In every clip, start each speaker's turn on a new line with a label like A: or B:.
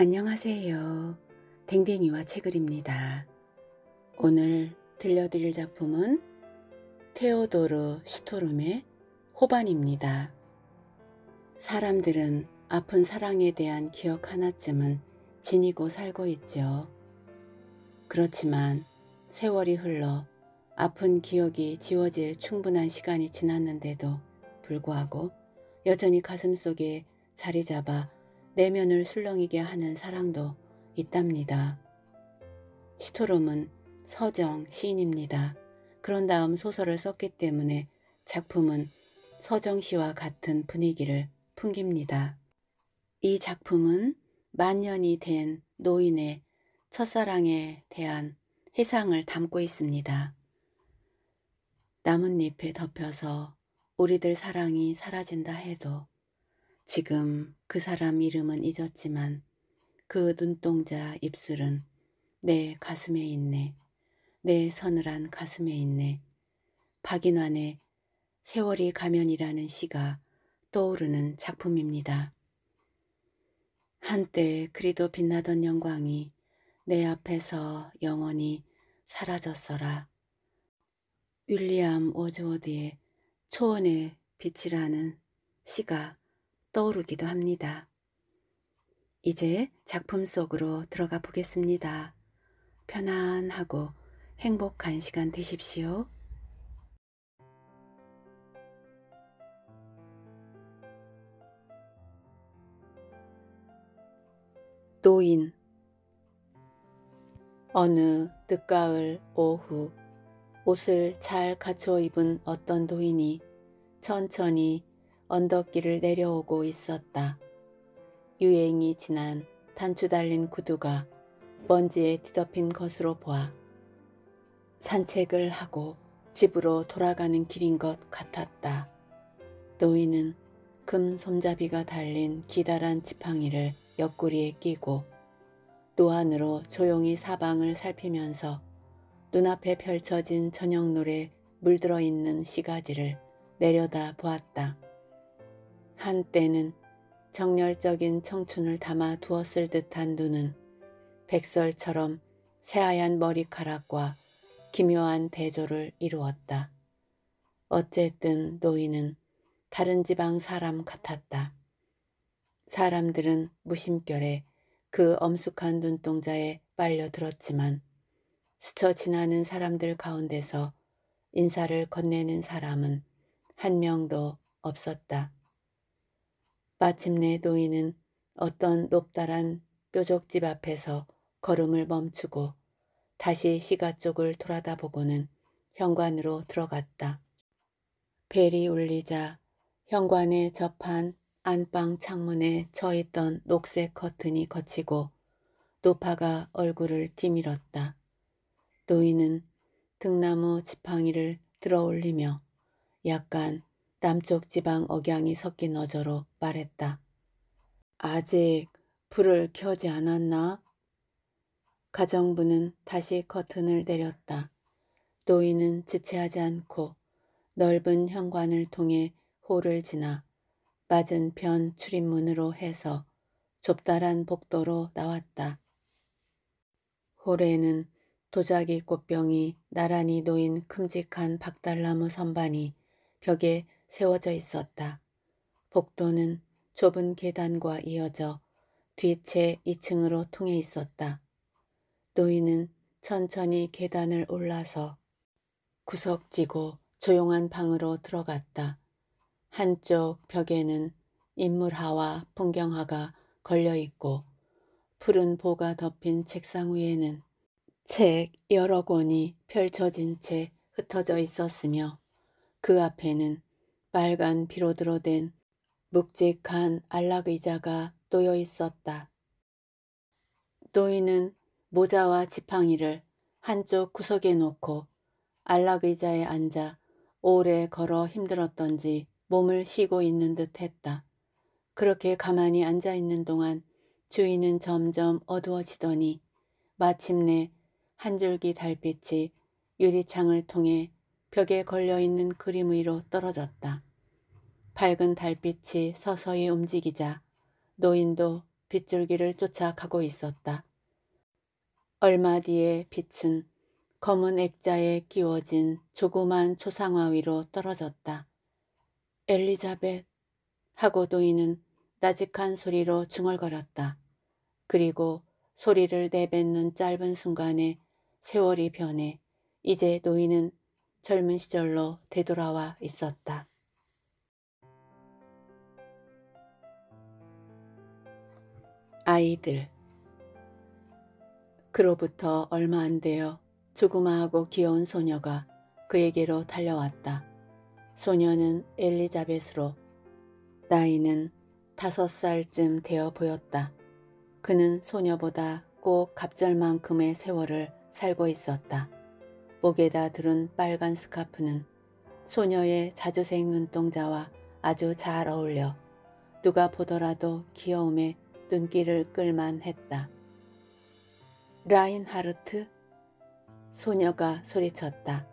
A: 안녕하세요. 댕댕이와 책을입니다. 오늘 들려드릴 작품은 테오도르 슈토름의 호반입니다. 사람들은 아픈 사랑에 대한 기억 하나쯤은 지니고 살고 있죠. 그렇지만 세월이 흘러 아픈 기억이 지워질 충분한 시간이 지났는데도 불구하고 여전히 가슴 속에 자리 잡아 내면을 술렁이게 하는 사랑도 있답니다. 시토롬은 서정 시인입니다. 그런 다음 소설을 썼기 때문에 작품은 서정 시와 같은 분위기를 풍깁니다. 이 작품은 만년이 된 노인의 첫사랑에 대한 해상을 담고 있습니다. 나뭇잎에 덮여서 우리들 사랑이 사라진다 해도 지금 그 사람 이름은 잊었지만 그 눈동자 입술은 내 가슴에 있네. 내 서늘한 가슴에 있네. 박인환의 세월이 가면이라는 시가 떠오르는 작품입니다. 한때 그리도 빛나던 영광이 내 앞에서 영원히 사라졌어라. 윌리엄 워즈워드의 초원의 빛이라는 시가 떠오르기도 합니다. 이제 작품 속으로 들어가 보겠습니다. 편안하고 행복한 시간 되십시오. 노인 어느 늦가을 오후 옷을 잘 갖춰 입은 어떤 노인이 천천히 언덕길을 내려오고 있었다. 유행이 지난 단추 달린 구두가 먼지에 뒤덮인 것으로 보아 산책을 하고 집으로 돌아가는 길인 것 같았다. 노인은 금 손잡이가 달린 기다란 지팡이를 옆구리에 끼고 노안으로 조용히 사방을 살피면서 눈앞에 펼쳐진 저녁 노래 물들어 있는 시가지를 내려다 보았다. 한때는 정열적인 청춘을 담아 두었을 듯한 눈은 백설처럼 새하얀 머리카락과 기묘한 대조를 이루었다. 어쨌든 노인은 다른 지방 사람 같았다. 사람들은 무심결에 그 엄숙한 눈동자에 빨려들었지만 스쳐 지나는 사람들 가운데서 인사를 건네는 사람은 한 명도 없었다. 마침내 노인은 어떤 높다란 뾰족집 앞에서 걸음을 멈추고 다시 시가 쪽을 돌아다 보고는 현관으로 들어갔다. 벨이 울리자 현관에 접한 안방 창문에 쳐 있던 녹색 커튼이 걷히고 노파가 얼굴을 뒤밀었다. 노인은 등나무 지팡이를 들어 올리며 약간 남쪽 지방 억양이 섞인 어조로 말했다. 아직 불을 켜지 않았나? 가정부는 다시 커튼을 내렸다. 노인은 지체하지 않고 넓은 현관을 통해 홀을 지나 맞은편 출입문으로 해서 좁다란 복도로 나왔다. 홀에는 도자기 꽃병이 나란히 놓인 큼직한 박달나무 선반이 벽에 세워져 있었다. 복도는 좁은 계단과 이어져 뒤채 2층으로 통해 있었다. 노인은 천천히 계단을 올라서 구석지고 조용한 방으로 들어갔다. 한쪽 벽에는 인물화와 풍경화가 걸려있고 푸른 보가 덮인 책상 위에는 책 여러 권이 펼쳐진 채 흩어져 있었으며 그 앞에는 빨간 피로드로 된 묵직한 안락의자가 놓여 있었다. 노인은 모자와 지팡이를 한쪽 구석에 놓고 안락의자에 앉아 오래 걸어 힘들었던지 몸을 쉬고 있는 듯 했다. 그렇게 가만히 앉아 있는 동안 주위는 점점 어두워지더니 마침내 한 줄기 달빛이 유리창을 통해 벽에 걸려있는 그림 위로 떨어졌다. 밝은 달빛이 서서히 움직이자 노인도 빗줄기를 쫓아 가고 있었다. 얼마 뒤에 빛은 검은 액자에 끼워진 조그만 초상화 위로 떨어졌다. 엘리자벳 하고 노인은 나직한 소리로 중얼거렸다. 그리고 소리를 내뱉는 짧은 순간에 세월이 변해 이제 노인은 젊은 시절로 되돌아와 있었다. 아이들 그로부터 얼마 안 되어 조그마하고 귀여운 소녀가 그에게로 달려왔다. 소녀는 엘리자벳으로 나이는 다섯 살쯤 되어 보였다. 그는 소녀보다 꼭 갑절만큼의 세월을 살고 있었다. 목에다 두른 빨간 스카프는 소녀의 자주색 눈동자와 아주 잘 어울려 누가 보더라도 귀여움에 눈길을 끌만 했다. 라인하르트? 소녀가 소리쳤다.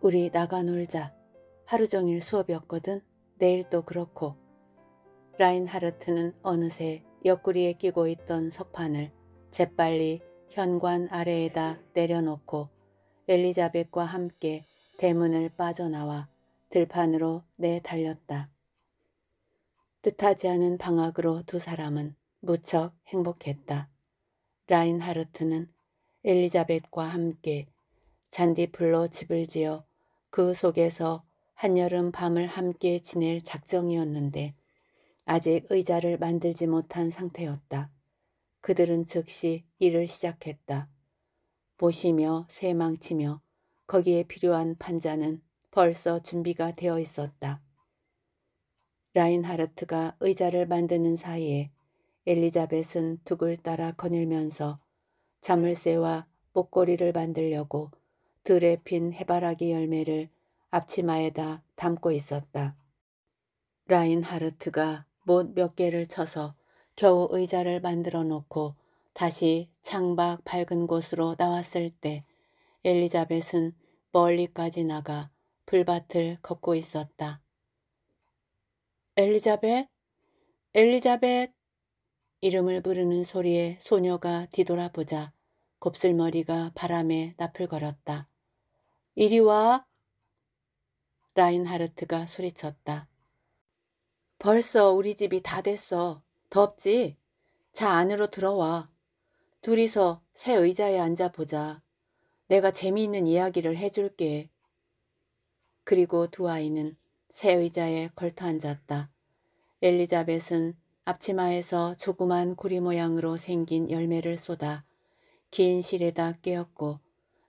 A: 우리 나가 놀자. 하루 종일 수업이었거든. 내일 도 그렇고. 라인하르트는 어느새 옆구리에 끼고 있던 석판을 재빨리 현관 아래에다 내려놓고 엘리자벳과 함께 대문을 빠져나와 들판으로 내달렸다. 뜻하지 않은 방학으로 두 사람은 무척 행복했다. 라인하르트는 엘리자벳과 함께 잔디풀로 집을 지어 그 속에서 한여름 밤을 함께 지낼 작정이었는데 아직 의자를 만들지 못한 상태였다. 그들은 즉시 일을 시작했다. 보시며 세망치며 거기에 필요한 판자는 벌써 준비가 되어 있었다. 라인하르트가 의자를 만드는 사이에 엘리자벳은 둑을 따라 거닐면서 자물쇠와 목걸이를 만들려고 들에 핀 해바라기 열매를 앞치마에다 담고 있었다. 라인하르트가 못 몇 개를 쳐서 겨우 의자를 만들어 놓고 다시 창밖 밝은 곳으로 나왔을 때 엘리자벳은 멀리까지 나가 풀밭을 걷고 있었다. 엘리자벳? 엘리자벳! 이름을 부르는 소리에 소녀가 뒤돌아보자 곱슬머리가 바람에 나풀거렸다. 이리 와! 라인하르트가 소리쳤다. 벌써 우리 집이 다 됐어. 덥지? 차 안으로 들어와. 둘이서 새 의자에 앉아보자. 내가 재미있는 이야기를 해줄게. 그리고 두 아이는 새 의자에 걸터 앉았다. 엘리자벳은 앞치마에서 조그만 고리 모양으로 생긴 열매를 쏟아 긴 실에다 깨었고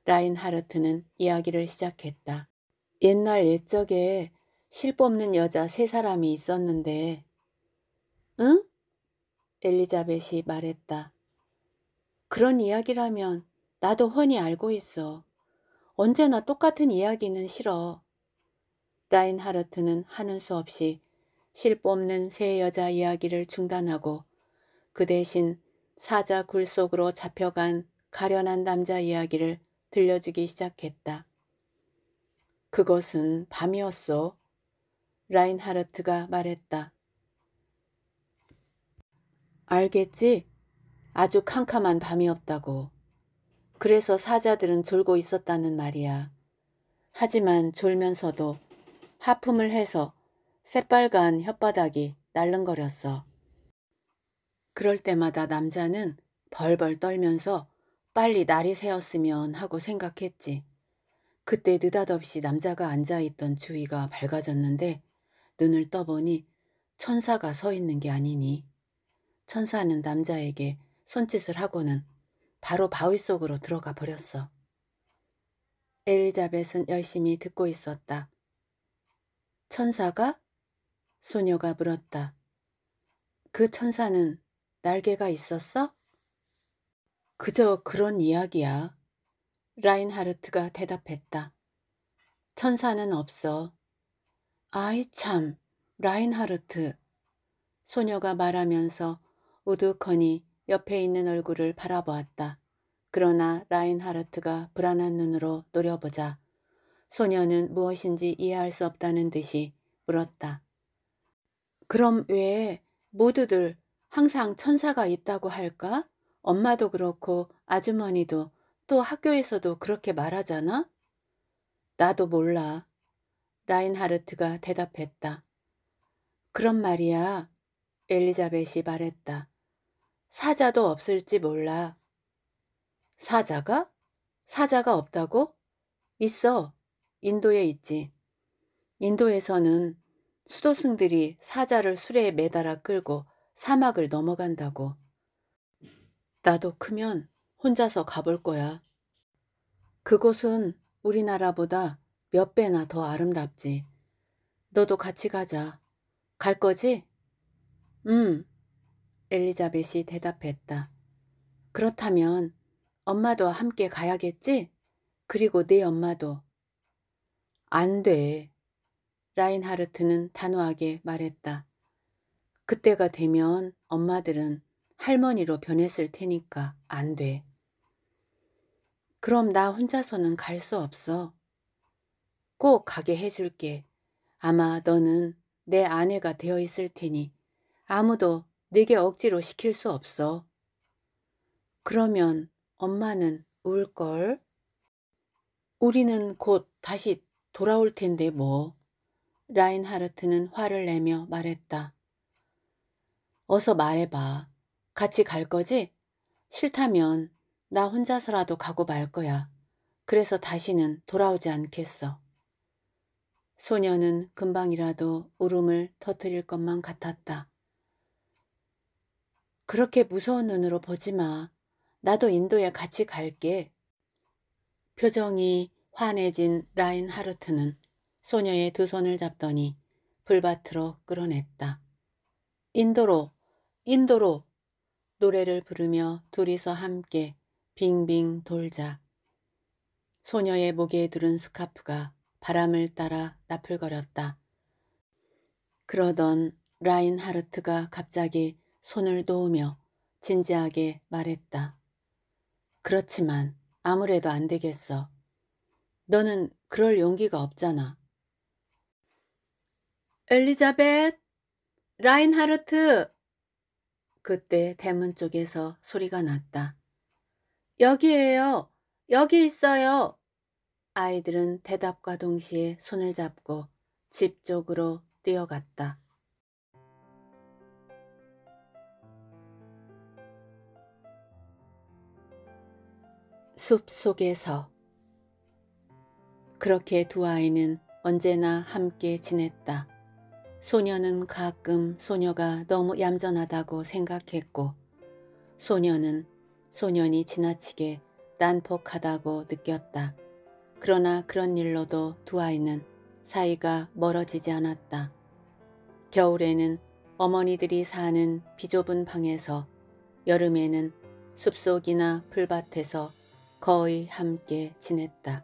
A: 라인하르트는 이야기를 시작했다. 옛날 옛적에 실 뽑는 여자 세 사람이 있었는데 응? 엘리자벳이 말했다. 그런 이야기라면 나도 훤히 알고 있어. 언제나 똑같은 이야기는 싫어. 라인하르트는 하는 수 없이 실 뽑는 세 여자 이야기를 중단하고 그 대신 사자 굴 속으로 잡혀간 가련한 남자 이야기를 들려주기 시작했다. 그것은 밤이었소 라인하르트가 말했다. 알겠지? 아주 캄캄한 밤이었다고. 그래서 사자들은 졸고 있었다는 말이야. 하지만 졸면서도 하품을 해서 새빨간 혓바닥이 날름거렸어 그럴 때마다 남자는 벌벌 떨면서 빨리 날이 새었으면 하고 생각했지. 그때 느닷없이 남자가 앉아있던 주위가 밝아졌는데 눈을 떠보니 천사가 서 있는 게 아니니. 천사는 남자에게 손짓을 하고는 바로 바위 속으로 들어가 버렸어. 엘리자벳은 열심히 듣고 있었다. 천사가? 소녀가 물었다. 그 천사는 날개가 있었어? 그저 그런 이야기야. 라인하르트가 대답했다. 천사는 없어. 아이 참, 라인하르트. 소녀가 말하면서 우두커니 옆에 있는 얼굴을 바라보았다. 그러나 라인하르트가 불안한 눈으로 노려보자 소녀는 무엇인지 이해할 수 없다는 듯이 물었다. 그럼 왜 모두들 항상 천사가 있다고 할까? 엄마도 그렇고 아주머니도 또 학교에서도 그렇게 말하잖아? 나도 몰라. 라인하르트가 대답했다. 그런 말이야. 엘리자벳이 말했다. 사자도 없을지 몰라. 사자가? 사자가 없다고? 있어. 인도에 있지. 인도에서는 수도승들이 사자를 수레에 매달아 끌고 사막을 넘어간다고. 나도 크면 혼자서 가볼 거야. 그곳은 우리나라보다 몇 배나 더 아름답지. 너도 같이 가자. 갈 거지? 응, 엘리자벳이 대답했다. 그렇다면 엄마도 함께 가야겠지? 그리고 네 엄마도. 안 돼. 라인하르트는 단호하게 말했다. 그때가 되면 엄마들은 할머니로 변했을 테니까 안 돼. 그럼 나 혼자서는 갈 수 없어. 꼭 가게 해줄게. 아마 너는 내 아내가 되어 있을 테니 아무도 네게 억지로 시킬 수 없어. 그러면 엄마는 울걸? 우리는 곧 다시 돌아올 텐데 뭐. 라인하르트는 화를 내며 말했다. 어서 말해봐. 같이 갈 거지? 싫다면 나 혼자서라도 가고 말 거야. 그래서 다시는 돌아오지 않겠어. 소녀는 금방이라도 울음을 터뜨릴 것만 같았다. 그렇게 무서운 눈으로 보지 마. 나도 인도에 같이 갈게. 표정이 환해진 라인 하르트는 소녀의 두 손을 잡더니 불밭으로 끌어냈다. 인도로, 인도로 노래를 부르며 둘이서 함께 빙빙 돌자. 소녀의 목에 두른 스카프가 바람을 따라 나풀거렸다. 그러던 라인 하르트가 갑자기 손을 놓으며 진지하게 말했다. 그렇지만 아무래도 안 되겠어. 너는 그럴 용기가 없잖아. 엘리자벳! 라인하르트! 그때 대문 쪽에서 소리가 났다. 여기에요. 여기 있어요. 아이들은 대답과 동시에 손을 잡고 집 쪽으로 뛰어갔다. 숲 속에서 그렇게 두 아이는 언제나 함께 지냈다. 소녀는 가끔 소녀가 너무 얌전하다고 생각했고 소녀는 소년이 지나치게 난폭하다고 느꼈다. 그러나 그런 일로도 두 아이는 사이가 멀어지지 않았다. 겨울에는 어머니들이 사는 비좁은 방에서 여름에는 숲속이나 풀밭에서 거의 함께 지냈다.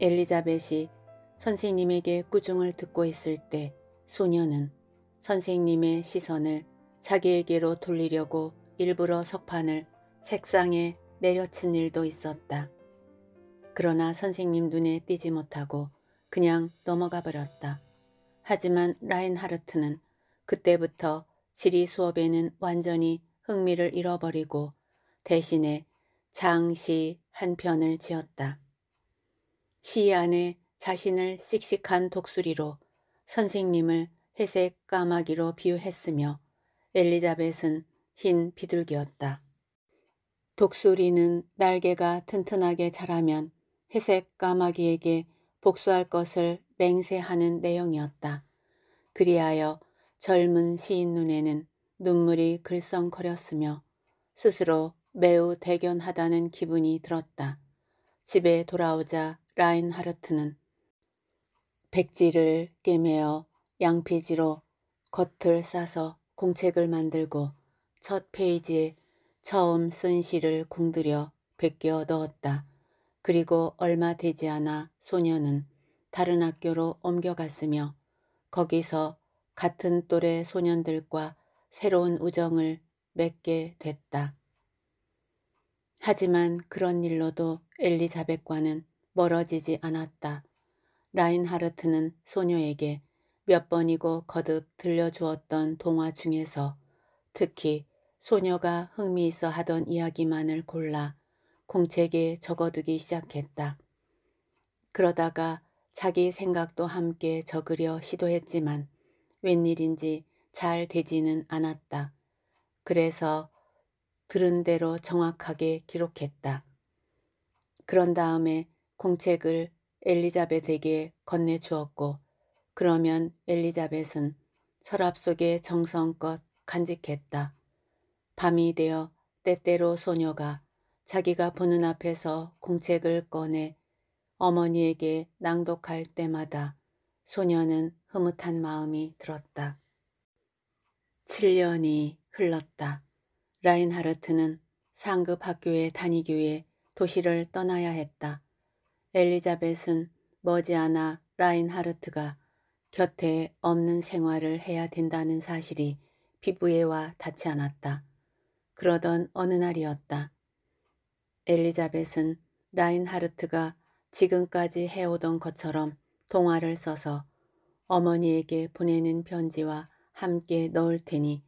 A: 엘리자벳이 선생님에게 꾸중을 듣고 있을 때 소녀는 선생님의 시선을 자기에게로 돌리려고 일부러 석판을 책상에 내려친 일도 있었다. 그러나 선생님 눈에 띄지 못하고 그냥 넘어가 버렸다. 하지만 라인하르트는 그때부터 지리 수업에는 완전히 흥미를 잃어버리고 대신에 장시 한 편을 지었다. 시 안에 자신을 씩씩한 독수리로 선생님을 회색 까마귀로 비유했으며 엘리자벳은 흰 비둘기였다. 독수리는 날개가 튼튼하게 자라면 회색 까마귀에게 복수할 것을 맹세하는 내용이었다. 그리하여 젊은 시인 눈에는 눈물이 글썽거렸으며 스스로 매우 대견하다는 기분이 들었다. 집에 돌아오자 라인하르트는 백지를 꿰매어 양피지로 겉을 싸서 공책을 만들고 첫 페이지에 처음 쓴 시를 공들여 베껴 넣었다. 그리고 얼마 되지 않아 소녀는 다른 학교로 옮겨갔으며 거기서 같은 또래 소년들과 새로운 우정을 맺게 됐다. 하지만 그런 일로도 엘리자벳과는 멀어지지 않았다. 라인하르트는 소녀에게 몇 번이고 거듭 들려주었던 동화 중에서 특히 소녀가 흥미있어 하던 이야기만을 골라 공책에 적어두기 시작했다. 그러다가 자기 생각도 함께 적으려 시도했지만 웬일인지 잘 되지는 않았다. 그래서 들은 대로 정확하게 기록했다. 그런 다음에 공책을 엘리자벳에게 건네주었고 그러면 엘리자벳은 서랍 속에 정성껏 간직했다. 밤이 되어 때때로 소녀가 자기가 보는 앞에서 공책을 꺼내 어머니에게 낭독할 때마다 소녀는 흐뭇한 마음이 들었다. 7년이 흘렀다. 라인하르트는 상급 학교에 다니기 위해 도시를 떠나야 했다. 엘리자벳은 머지않아 라인하르트가 곁에 없는 생활을 해야 된다는 사실이 피부에 와 닿지 않았다. 그러던 어느 날이었다. 엘리자벳은 라인하르트가 지금까지 해오던 것처럼 동화를 써서 어머니에게 보내는 편지와 함께 넣을 테니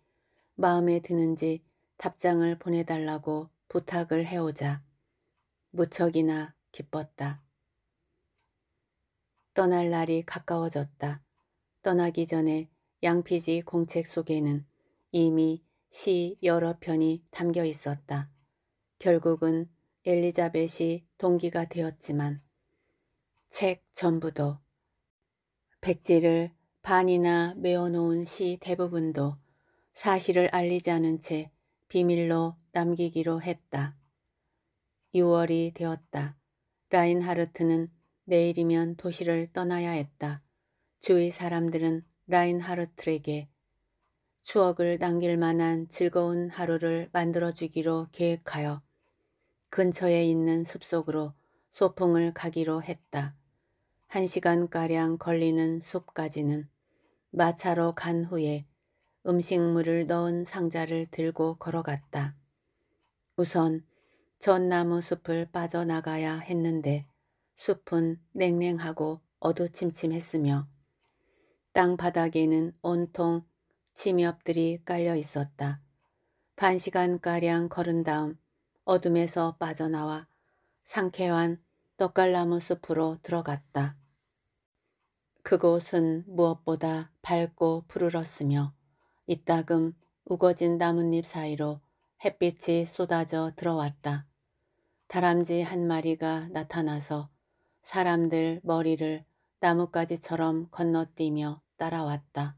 A: 마음에 드는지 답장을 보내달라고 부탁을 해오자 무척이나 기뻤다. 떠날 날이 가까워졌다. 떠나기 전에 양피지 공책 속에는 이미 시 여러 편이 담겨 있었다. 결국은 엘리자벳이 동기가 되었지만 책 전부도 백지를 반이나 메어놓은 시 대부분도 사실을 알리지 않은 채 비밀로 남기기로 했다. 6월이 되었다. 라인하르트는 내일이면 도시를 떠나야 했다. 주위 사람들은 라인하르트에게 추억을 남길 만한 즐거운 하루를 만들어주기로 계획하여 근처에 있는 숲속으로 소풍을 가기로 했다. 한 시간가량 걸리는 숲까지는 마차로 간 후에 음식물을 넣은 상자를 들고 걸어갔다. 우선 전나무 숲을 빠져나가야 했는데 숲은 냉랭하고 어두침침했으며 땅바닥에는 온통 침엽들이 깔려 있었다. 반시간가량 걸은 다음 어둠에서 빠져나와 상쾌한 떡갈나무 숲으로 들어갔다. 그곳은 무엇보다 밝고 푸르렀으며 이따금 우거진 나뭇잎 사이로 햇빛이 쏟아져 들어왔다. 다람쥐 한 마리가 나타나서 사람들 머리를 나뭇가지처럼 건너뛰며 따라왔다.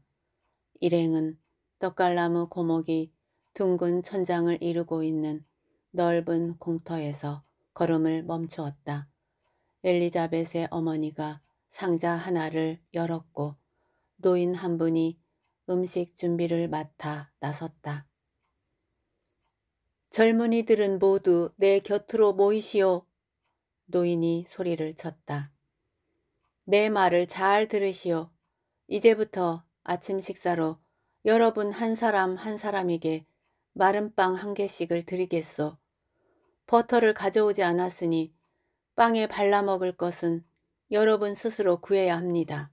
A: 일행은 떡갈나무 고목이 둥근 천장을 이루고 있는 넓은 공터에서 걸음을 멈추었다. 엘리자벳의 어머니가 상자 하나를 열었고 노인 한 분이 음식 준비를 맡아 나섰다. 젊은이들은 모두 내 곁으로 모이시오. 노인이 소리를 쳤다. 내 말을 잘 들으시오. 이제부터 아침 식사로 여러분 한 사람 한 사람에게 마른 빵 한 개씩을 드리겠소. 버터를 가져오지 않았으니 빵에 발라 먹을 것은 여러분 스스로 구해야 합니다.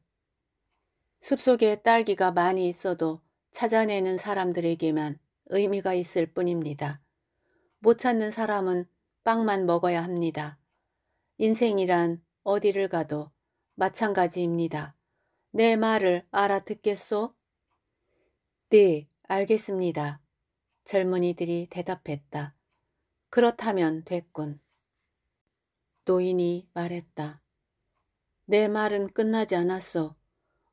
A: 숲속에 딸기가 많이 있어도 찾아내는 사람들에게만 의미가 있을 뿐입니다. 못 찾는 사람은 빵만 먹어야 합니다. 인생이란 어디를 가도 마찬가지입니다. 내 말을 알아듣겠소? 네, 알겠습니다. 젊은이들이 대답했다. 그렇다면 됐군. 노인이 말했다. 내 말은 끝나지 않았소.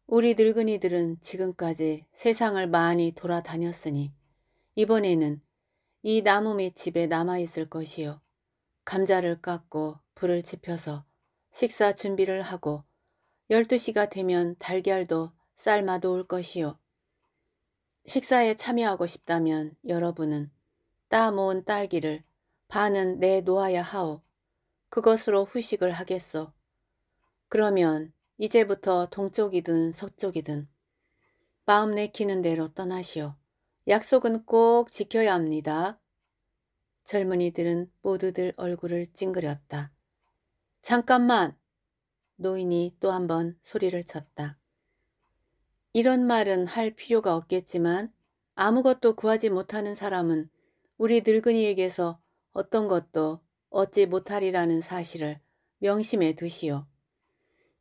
A: 우리 늙은이들은 지금까지 세상을 많이 돌아다녔으니 이번에는 이 나무 밑집에 남아있을 것이요. 감자를 깎고 불을 지펴서 식사 준비를 하고 12시가 되면 달걀도 삶아 놓을 것이요. 식사에 참여하고 싶다면 여러분은 따 모은 딸기를 반은 내 놓아야 하오. 그것으로 후식을 하겠소. 그러면 이제부터 동쪽이든 서쪽이든 마음 내키는 대로 떠나시오. 약속은 꼭 지켜야 합니다. 젊은이들은 모두들 얼굴을 찡그렸다. 잠깐만! 노인이 또 한 번 소리를 쳤다. 이런 말은 할 필요가 없겠지만 아무것도 구하지 못하는 사람은 우리 늙은이에게서 어떤 것도 얻지 못하리라는 사실을 명심해 두시오.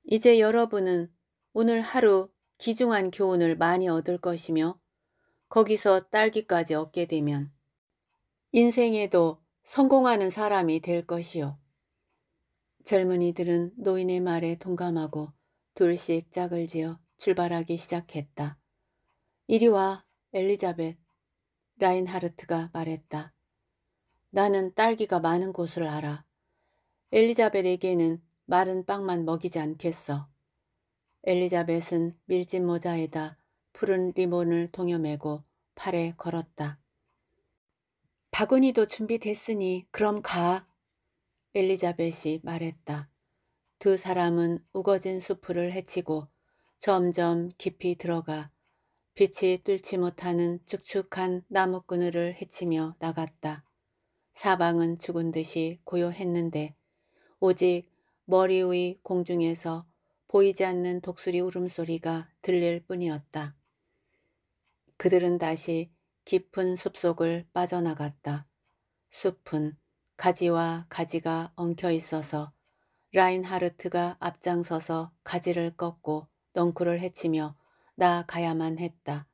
A: 이제 여러분은 오늘 하루 귀중한 교훈을 많이 얻을 것이며 거기서 딸기까지 얻게 되면 인생에도 성공하는 사람이 될 것이요. 젊은이들은 노인의 말에 동감하고 둘씩 짝을 지어 출발하기 시작했다. 이리 와, 엘리자벳. 라인하르트가 말했다. 나는 딸기가 많은 곳을 알아. 엘리자벳에게는 마른 빵만 먹이지 않겠어. 엘리자벳은 밀짚 모자에다 푸른 리본을 동여매고 팔에 걸었다. 바구니도 준비됐으니 그럼 가. 엘리자벳이 말했다. 두 사람은 우거진 수풀을 헤치고 점점 깊이 들어가 빛이 뚫지 못하는 축축한 나무 그늘을 헤치며 나갔다. 사방은 죽은 듯이 고요했는데 오직 머리 위 공중에서 보이지 않는 독수리 울음소리가 들릴 뿐이었다. 그들은 다시 깊은 숲속을 빠져나갔다. 숲은 가지와 가지가 엉켜 있어서 라인하르트가 앞장서서 가지를 꺾고 넝쿨을 헤치며 나가야만 했다.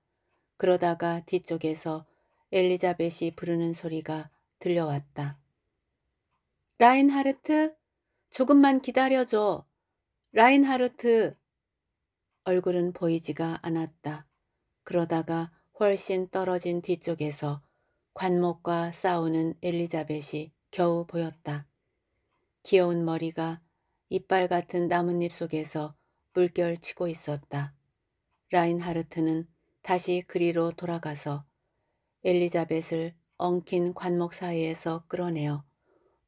A: 그러다가 뒤쪽에서 엘리자벳이 부르는 소리가 들려왔다. 라인하르트, 조금만 기다려줘. 라인하르트. 얼굴은 보이지가 않았다. 그러다가 훨씬 떨어진 뒤쪽에서 관목과 싸우는 엘리자벳이 겨우 보였다. 귀여운 머리가 이빨 같은 나뭇잎 속에서 물결치고 있었다. 라인하르트는 다시 그리로 돌아가서 엘리자벳을 엉킨 관목 사이에서 끌어내어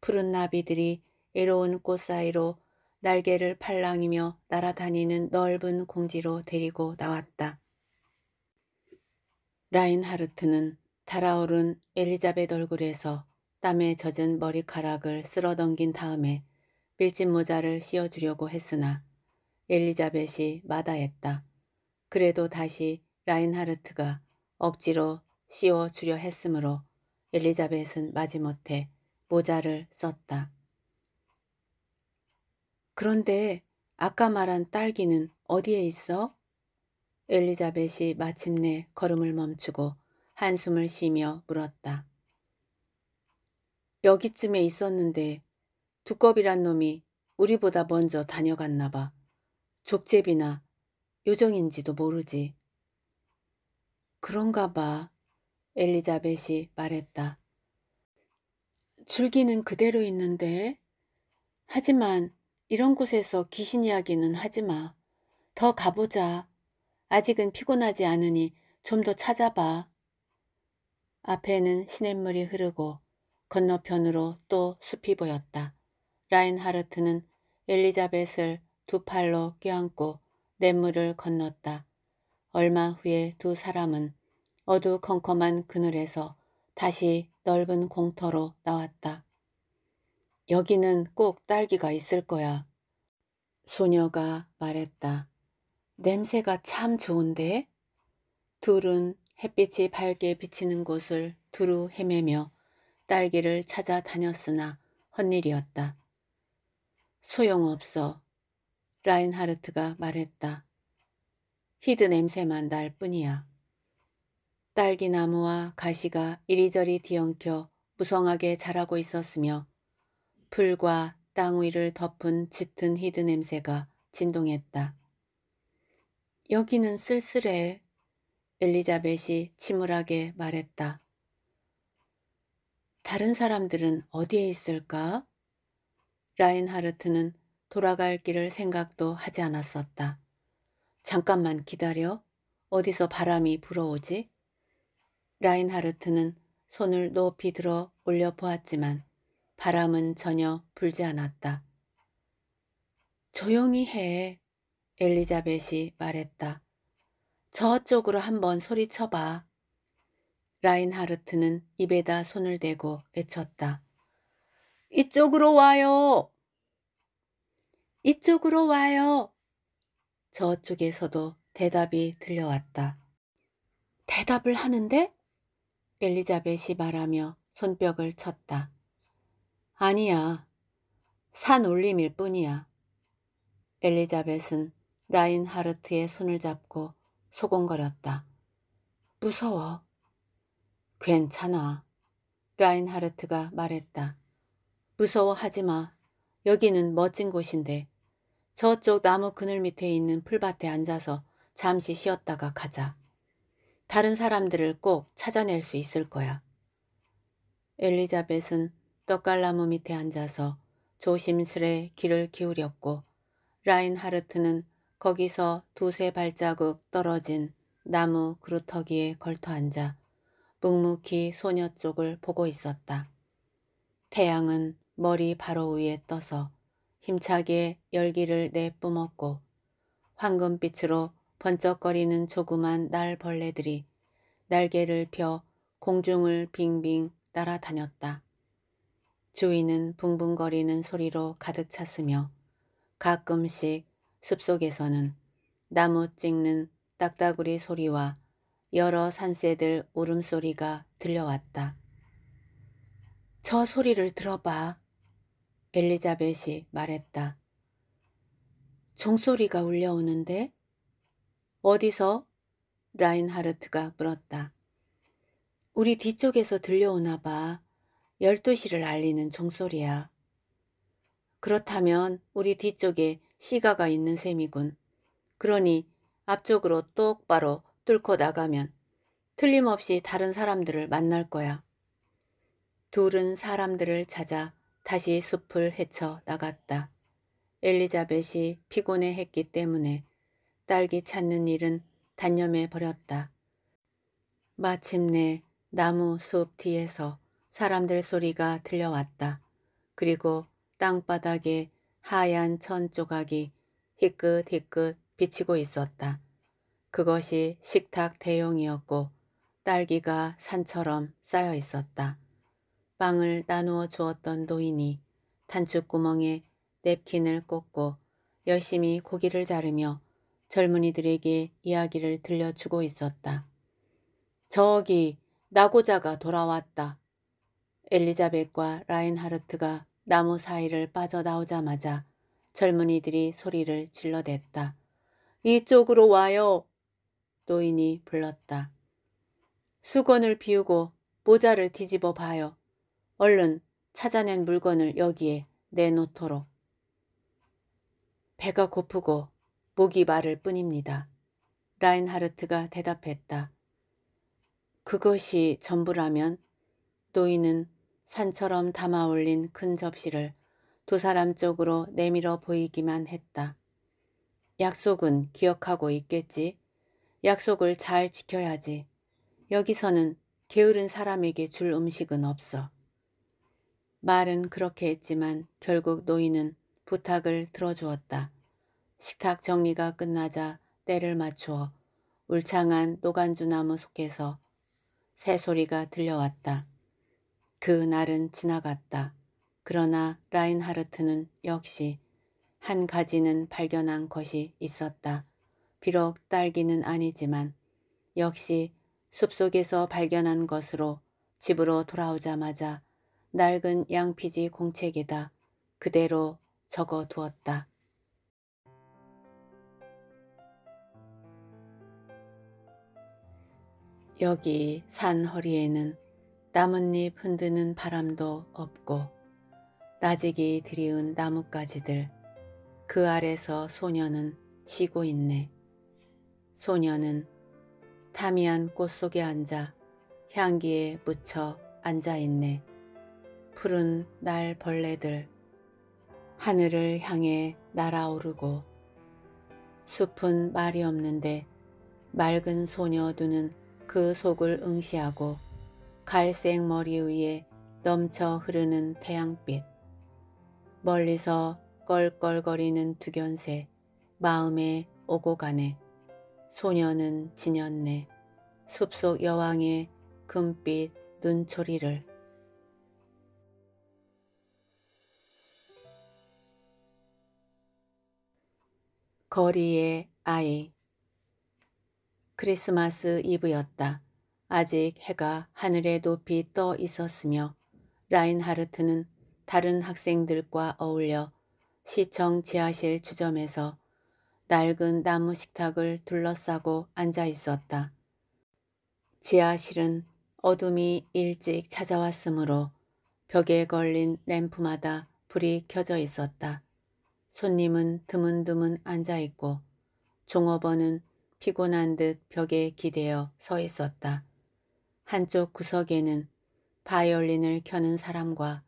A: 푸른 나비들이 외로운 꽃 사이로 날개를 팔랑이며 날아다니는 넓은 공지로 데리고 나왔다. 라인하르트는 달아오른 엘리자벳 얼굴에서 땀에 젖은 머리카락을 쓸어던긴 다음에 빌집 모자를 씌워주려고 했으나 엘리자벳이 마다했다. 그래도 다시 라인하르트가 억지로 씌워주려 했으므로 엘리자벳은 마지못해 모자를 썼다. 그런데 아까 말한 딸기는 어디에 있어? 엘리자벳이 마침내 걸음을 멈추고 한숨을 쉬며 물었다. 여기쯤에 있었는데 두껍이란 놈이 우리보다 먼저 다녀갔나 봐. 족제비나 요정인지도 모르지. 그런가 봐. 엘리자벳이 말했다. 줄기는 그대로 있는데 하지만 이런 곳에서 귀신 이야기는 하지 마. 더 가보자. 아직은 피곤하지 않으니 좀 더 찾아봐. 앞에는 시냇물이 흐르고 건너편으로 또 숲이 보였다. 라인하르트는 엘리자벳을 두 팔로 껴안고 냇물을 건넜다. 얼마 후에 두 사람은 어두컴컴한 그늘에서 다시 넓은 공터로 나왔다. 여기는 꼭 딸기가 있을 거야. 소녀가 말했다. 냄새가 참 좋은데? 둘은 햇빛이 밝게 비치는 곳을 두루 헤매며 딸기를 찾아 다녔으나 헛일이었다. 소용없어. 라인하르트가 말했다. 히드 냄새만 날 뿐이야. 딸기나무와 가시가 이리저리 뒤엉켜 무성하게 자라고 있었으며 풀과 땅 위를 덮은 짙은 히드 냄새가 진동했다. 여기는 쓸쓸해. 엘리자벳이 침울하게 말했다. 다른 사람들은 어디에 있을까? 라인하르트는 돌아갈 길을 생각도 하지 않았었다. 잠깐만 기다려. 어디서 바람이 불어오지? 라인하르트는 손을 높이 들어 올려 보았지만 바람은 전혀 불지 않았다. 조용히 해. 엘리자벳이 말했다. 저쪽으로 한번 소리쳐봐. 라인하르트는 입에다 손을 대고 외쳤다. 이쪽으로 와요. 이쪽으로 와요. 저쪽에서도 대답이 들려왔다. 대답을 하는데? 엘리자벳이 말하며 손뼉을 쳤다. 아니야. 산 올림일 뿐이야. 엘리자벳은 라인하르트의 손을 잡고 소곤거렸다. 무서워. 괜찮아. 라인하르트가 말했다. 무서워하지 마. 여기는 멋진 곳인데 저쪽 나무 그늘 밑에 있는 풀밭에 앉아서 잠시 쉬었다가 가자. 다른 사람들을 꼭 찾아낼 수 있을 거야. 엘리자벳은 젓갈나무 밑에 앉아서 조심스레 귀를 기울였고 라인하르트는 거기서 두세 발자국 떨어진 나무 그루터기에 걸터앉아 묵묵히 소녀 쪽을 보고 있었다. 태양은 머리 바로 위에 떠서 힘차게 열기를 내뿜었고 황금빛으로 번쩍거리는 조그만 날벌레들이 날개를 펴 공중을 빙빙 날아다녔다. 주위는 붕붕거리는 소리로 가득 찼으며 가끔씩 숲속에서는 나무 찍는 딱따구리 소리와 여러 산새들 울음소리가 들려왔다. 저 소리를 들어봐. 엘리자벳이 말했다. 종소리가 울려오는데? 어디서? 라인하르트가 물었다. 우리 뒤쪽에서 들려오나 봐. 12시를 알리는 종소리야. 그렇다면 우리 뒤쪽에 시가가 있는 셈이군. 그러니 앞쪽으로 똑바로 뚫고 나가면 틀림없이 다른 사람들을 만날 거야. 둘은 사람들을 찾아 다시 숲을 헤쳐 나갔다. 엘리자벳이 피곤해 했기 때문에 딸기 찾는 일은 단념해 버렸다. 마침내 나무 숲 뒤에서 사람들 소리가 들려왔다. 그리고 땅바닥에 하얀 천 조각이 희끗희끗 비치고 있었다. 그것이 식탁 대용이었고 딸기가 산처럼 쌓여 있었다. 빵을 나누어 주었던 노인이 단추구멍에 냅킨을 꽂고 열심히 고기를 자르며 젊은이들에게 이야기를 들려주고 있었다. 저기 나고자가 돌아왔다. 엘리자벳과 라인하르트가 나무 사이를 빠져나오자마자 젊은이들이 소리를 질러댔다. 이쪽으로 와요! 노인이 불렀다. 수건을 비우고 모자를 뒤집어 봐요. 얼른 찾아낸 물건을 여기에 내놓도록. 배가 고프고 목이 마를 뿐입니다. 라인하르트가 대답했다. 그것이 전부라면 노인은 산처럼 담아 올린 큰 접시를 두 사람 쪽으로 내밀어 보이기만 했다. 약속은 기억하고 있겠지. 약속을 잘 지켜야지. 여기서는 게으른 사람에게 줄 음식은 없어. 말은 그렇게 했지만 결국 노인은 부탁을 들어주었다. 식탁 정리가 끝나자 때를 맞추어 울창한 노간주나무 속에서 새소리가 들려왔다. 그 날은 지나갔다. 그러나 라인하르트는 역시 한 가지는 발견한 것이 있었다. 비록 딸기는 아니지만 역시 숲속에서 발견한 것으로 집으로 돌아오자마자 낡은 양피지 공책에다 그대로 적어두었다. 여기 산 허리에는 나뭇잎 흔드는 바람도 없고 나직이 드리운 나뭇가지들 그 아래서 소녀는 쉬고 있네. 소녀는 타미한 꽃 속에 앉아 향기에 묻혀 앉아있네. 푸른 날 벌레들 하늘을 향해 날아오르고 숲은 말이 없는데 맑은 소녀 눈은 그 속을 응시하고 갈색 머리 위에 넘쳐 흐르는 태양빛. 멀리서 껄껄거리는 두견새 마음에 오고 가네. 소녀는 지녔네. 숲속 여왕의 금빛 눈초리를. 거리의 아이 크리스마스 이브였다. 아직 해가 하늘에 높이 떠 있었으며 라인하르트는 다른 학생들과 어울려 시청 지하실 주점에서 낡은 나무 식탁을 둘러싸고 앉아 있었다. 지하실은 어둠이 일찍 찾아왔으므로 벽에 걸린 램프마다 불이 켜져 있었다. 손님은 드문드문 앉아 있고 종업원은 피곤한 듯 벽에 기대어 서 있었다. 한쪽 구석에는 바이올린을 켜는 사람과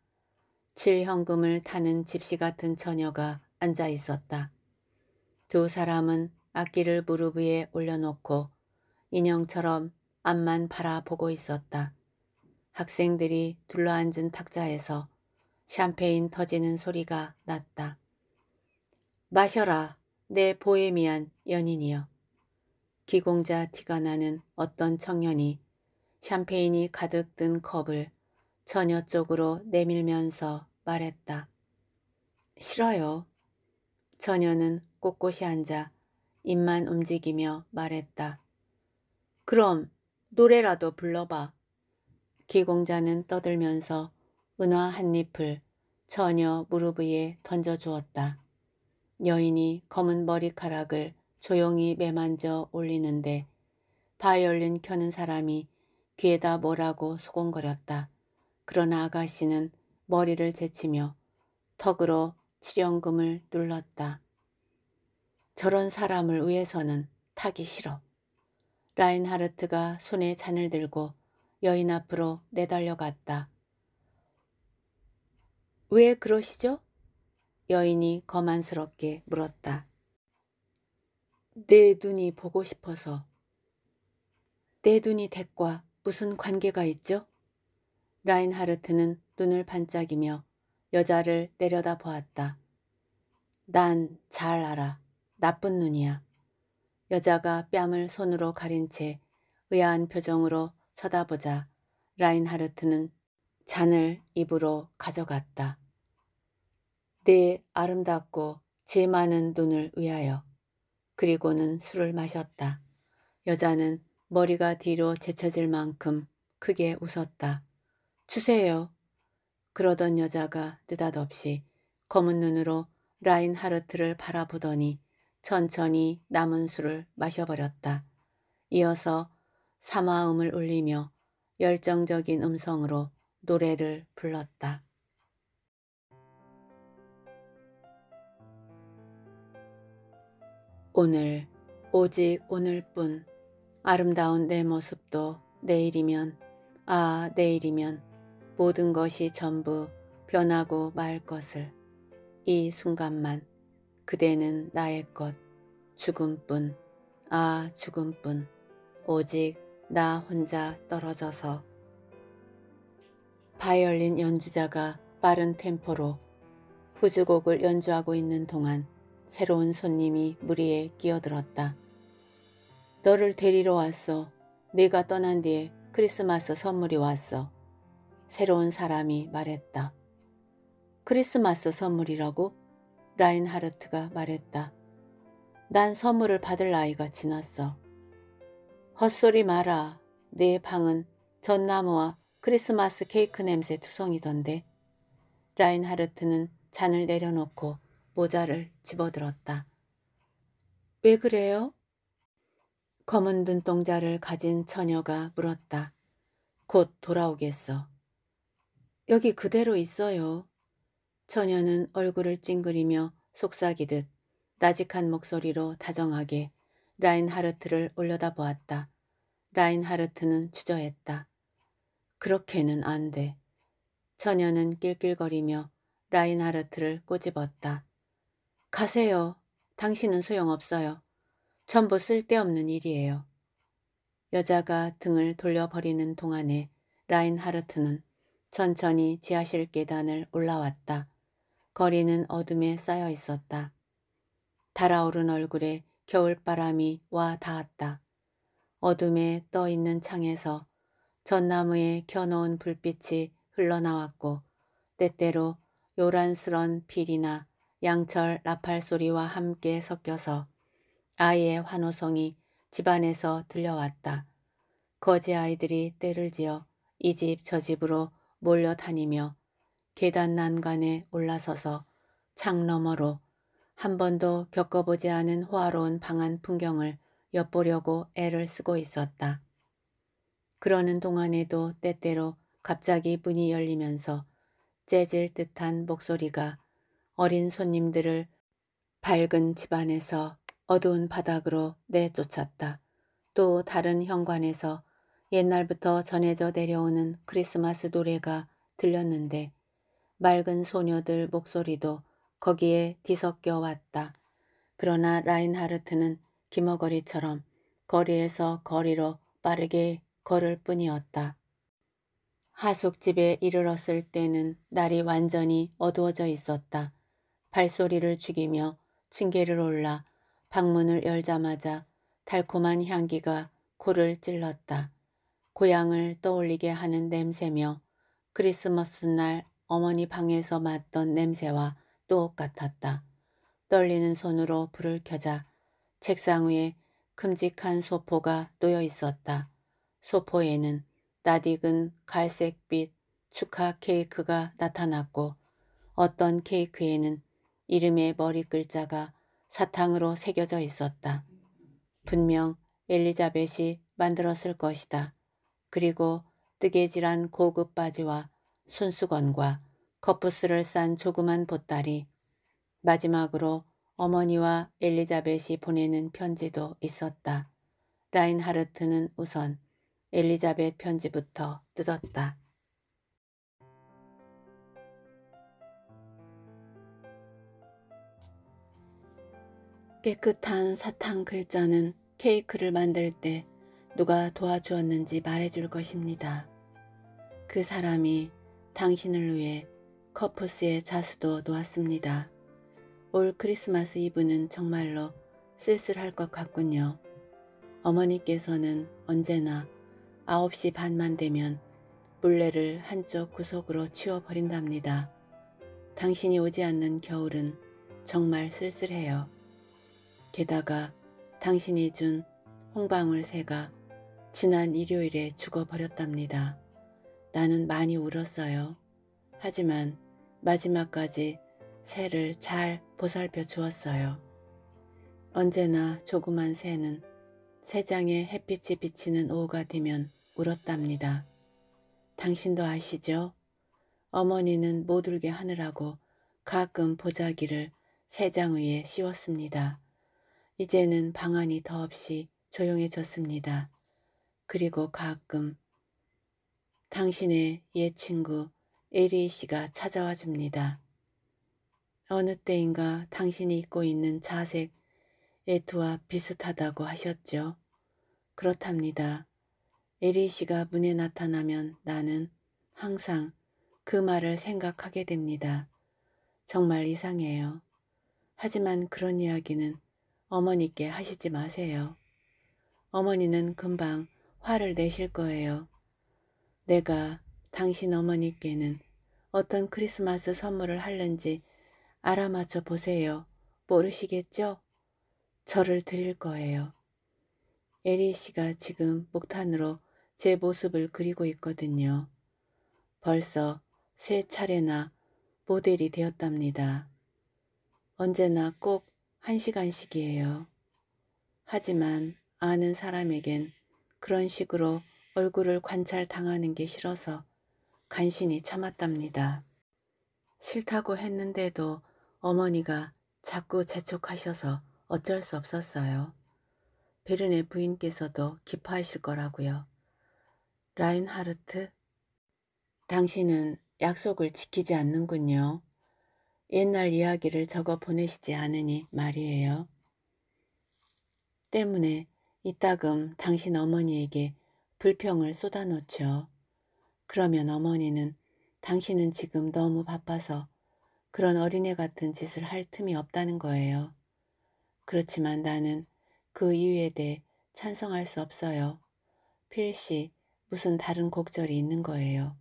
A: 칠현금을 타는 집시 같은 처녀가 앉아 있었다. 두 사람은 악기를 무릎 위에 올려놓고 인형처럼 앞만 바라보고 있었다. 학생들이 둘러앉은 탁자에서 샴페인 터지는 소리가 났다. 마셔라, 내 보헤미안 연인이여. 기공자 티가 나는 어떤 청년이 샴페인이 가득 든 컵을 처녀 쪽으로 내밀면서 말했다. 싫어요. 처녀는 꼿꼿이 앉아 입만 움직이며 말했다. 그럼 노래라도 불러봐. 기공자는 떠들면서 은화 한 잎을 처녀 무릎 위에 던져주었다. 여인이 검은 머리카락을 조용히 매만져 올리는데 바이올린 켜는 사람이 귀에다 뭐라고 소곤거렸다. 그러나 아가씨는 머리를 제치며 턱으로 치령금을 눌렀다. 저런 사람을 위해서는 타기 싫어. 라인하르트가 손에 잔을 들고 여인 앞으로 내달려갔다. 왜 그러시죠? 여인이 거만스럽게 물었다. 내 눈이 보고 싶어서. 내 눈이 대과 무슨 관계가 있죠? 라인하르트는 눈을 반짝이며 여자를 내려다 보았다. 난 잘 알아. 나쁜 눈이야. 여자가 뺨을 손으로 가린 채 의아한 표정으로 쳐다보자 라인하르트는 잔을 입으로 가져갔다. 네 아름답고 제 많은 눈을 의하여 그리고는 술을 마셨다. 여자는 머리가 뒤로 제쳐질 만큼 크게 웃었다. 추세요 그러던 여자가 느닷없이 검은 눈으로 라인 하르트를 바라보더니 천천히 남은 술을 마셔버렸다. 이어서 사마음을 울리며 열정적인 음성으로 노래를 불렀다. 오늘, 오직 오늘뿐 아름다운 내 모습도 내일이면 아 내일이면 모든 것이 전부 변하고 말 것을 이 순간만 그대는 나의 것 죽음뿐 아 죽음뿐 오직 나 혼자 떨어져서 바이올린 연주자가 빠른 템포로 후주곡을 연주하고 있는 동안 새로운 손님이 무리에 끼어들었다. 너를 데리러 왔어. 네가 떠난 뒤에 크리스마스 선물이 왔어. 새로운 사람이 말했다. 크리스마스 선물이라고? 라인하르트가 말했다. 난 선물을 받을 나이가 지났어. 헛소리 마라. 네 방은 전나무와 크리스마스 케이크 냄새 투성이던데. 라인하르트는 잔을 내려놓고 모자를 집어들었다. 왜 그래요? 검은 눈동자를 가진 처녀가 물었다. 곧 돌아오겠어. 여기 그대로 있어요. 처녀는 얼굴을 찡그리며 속삭이듯 나직한 목소리로 다정하게 라인하르트를 올려다보았다. 라인하르트는 주저했다. 그렇게는 안 돼. 처녀는 낄낄거리며 라인하르트를 꼬집었다. 가세요. 당신은 소용없어요. 전부 쓸데없는 일이에요. 여자가 등을 돌려버리는 동안에 라인하르트는 천천히 지하실 계단을 올라왔다. 거리는 어둠에 쌓여 있었다. 달아오른 얼굴에 겨울바람이 와 닿았다. 어둠에 떠있는 창에서 전나무에 켜놓은 불빛이 흘러나왔고 때때로 요란스런 비리나 양철 나팔 소리와 함께 섞여서 아이의 환호성이 집안에서 들려왔다. 거지 아이들이 때를 지어 이 집 저 집으로 몰려다니며 계단 난간에 올라서서 창 너머로 한 번도 겪어보지 않은 호화로운 방안 풍경을 엿보려고 애를 쓰고 있었다. 그러는 동안에도 때때로 갑자기 문이 열리면서 째질 듯한 목소리가 어린 손님들을 밝은 집안에서 어두운 바닥으로 내쫓았다. 또 다른 현관에서 옛날부터 전해져 내려오는 크리스마스 노래가 들렸는데 맑은 소녀들 목소리도 거기에 뒤섞여 왔다. 그러나 라인하르트는 기머거리처럼 거리에서 거리로 빠르게 걸을 뿐이었다. 하숙집에 이르렀을 때는 날이 완전히 어두워져 있었다. 발소리를 죽이며 층계를 올라 방문을 열자마자 달콤한 향기가 코를 찔렀다. 고향을 떠올리게 하는 냄새며 크리스마스 날 어머니 방에서 맡던 냄새와 똑같았다. 떨리는 손으로 불을 켜자 책상 위에 큼직한 소포가 놓여 있었다. 소포에는 낯익은 갈색빛 축하 케이크가 나타났고 어떤 케이크에는 이름의 머리 글자가 사탕으로 새겨져 있었다. 분명 엘리자벳이 만들었을 것이다. 그리고 뜨개질한 고급 바지와 손수건과 커프스를 싼 조그만 보따리, 마지막으로 어머니와 엘리자벳이 보내는 편지도 있었다. 라인하르트는 우선 엘리자벳 편지부터 뜯었다. 깨끗한 사탕 글자는 케이크를 만들 때 누가 도와주었는지 말해줄 것입니다. 그 사람이 당신을 위해 커프스의 자수도 놓았습니다. 올 크리스마스 이브는 정말로 쓸쓸할 것 같군요. 어머니께서는 언제나 9시 반만 되면 물레를 한쪽 구석으로 치워버린답니다. 당신이 오지 않는 겨울은 정말 쓸쓸해요. 게다가 당신이 준 홍방울새가 지난 일요일에 죽어버렸답니다. 나는 많이 울었어요. 하지만 마지막까지 새를 잘 보살펴 주었어요. 언제나 조그만 새는 새장에 햇빛이 비치는 오후가 되면 울었답니다. 당신도 아시죠? 어머니는 못 울게 하느라고 가끔 보자기를 새장 위에 씌웠습니다. 이제는 방안이 더없이 조용해졌습니다. 그리고 가끔 당신의 옛 친구 에리 씨가 찾아와 줍니다. 어느 때인가 당신이 입고 있는 자색 에투와 비슷하다고 하셨죠. 그렇답니다. 에리 씨가 문에 나타나면 나는 항상 그 말을 생각하게 됩니다. 정말 이상해요. 하지만 그런 이야기는 어머니께 하시지 마세요. 어머니는 금방 화를 내실 거예요. 내가 당신 어머니께는 어떤 크리스마스 선물을 할는지 알아맞혀 보세요. 모르시겠죠? 저를 드릴 거예요. 에리 씨가 지금 목탄으로 제 모습을 그리고 있거든요. 벌써 세 차례나 모델이 되었답니다. 언제나 꼭한 시간씩이에요. 하지만 아는 사람에겐 그런 식으로 얼굴을 관찰당하는 게 싫어서 간신히 참았답니다. 싫다고 했는데도 어머니가 자꾸 재촉하셔서 어쩔 수 없었어요. 베르네 부인께서도 기뻐하실 거라고요. 라인하르트, 당신은 약속을 지키지 않는군요. 옛날 이야기를 적어 보내시지 않으니 말이에요. 때문에 이따금 당신 어머니에게 불평을 쏟아놓죠. 그러면 어머니는 당신은 지금 너무 바빠서 그런 어린애 같은 짓을 할 틈이 없다는 거예요. 그렇지만 나는 그 이유에 대해 찬성할 수 없어요. 필시 무슨 다른 곡절이 있는 거예요.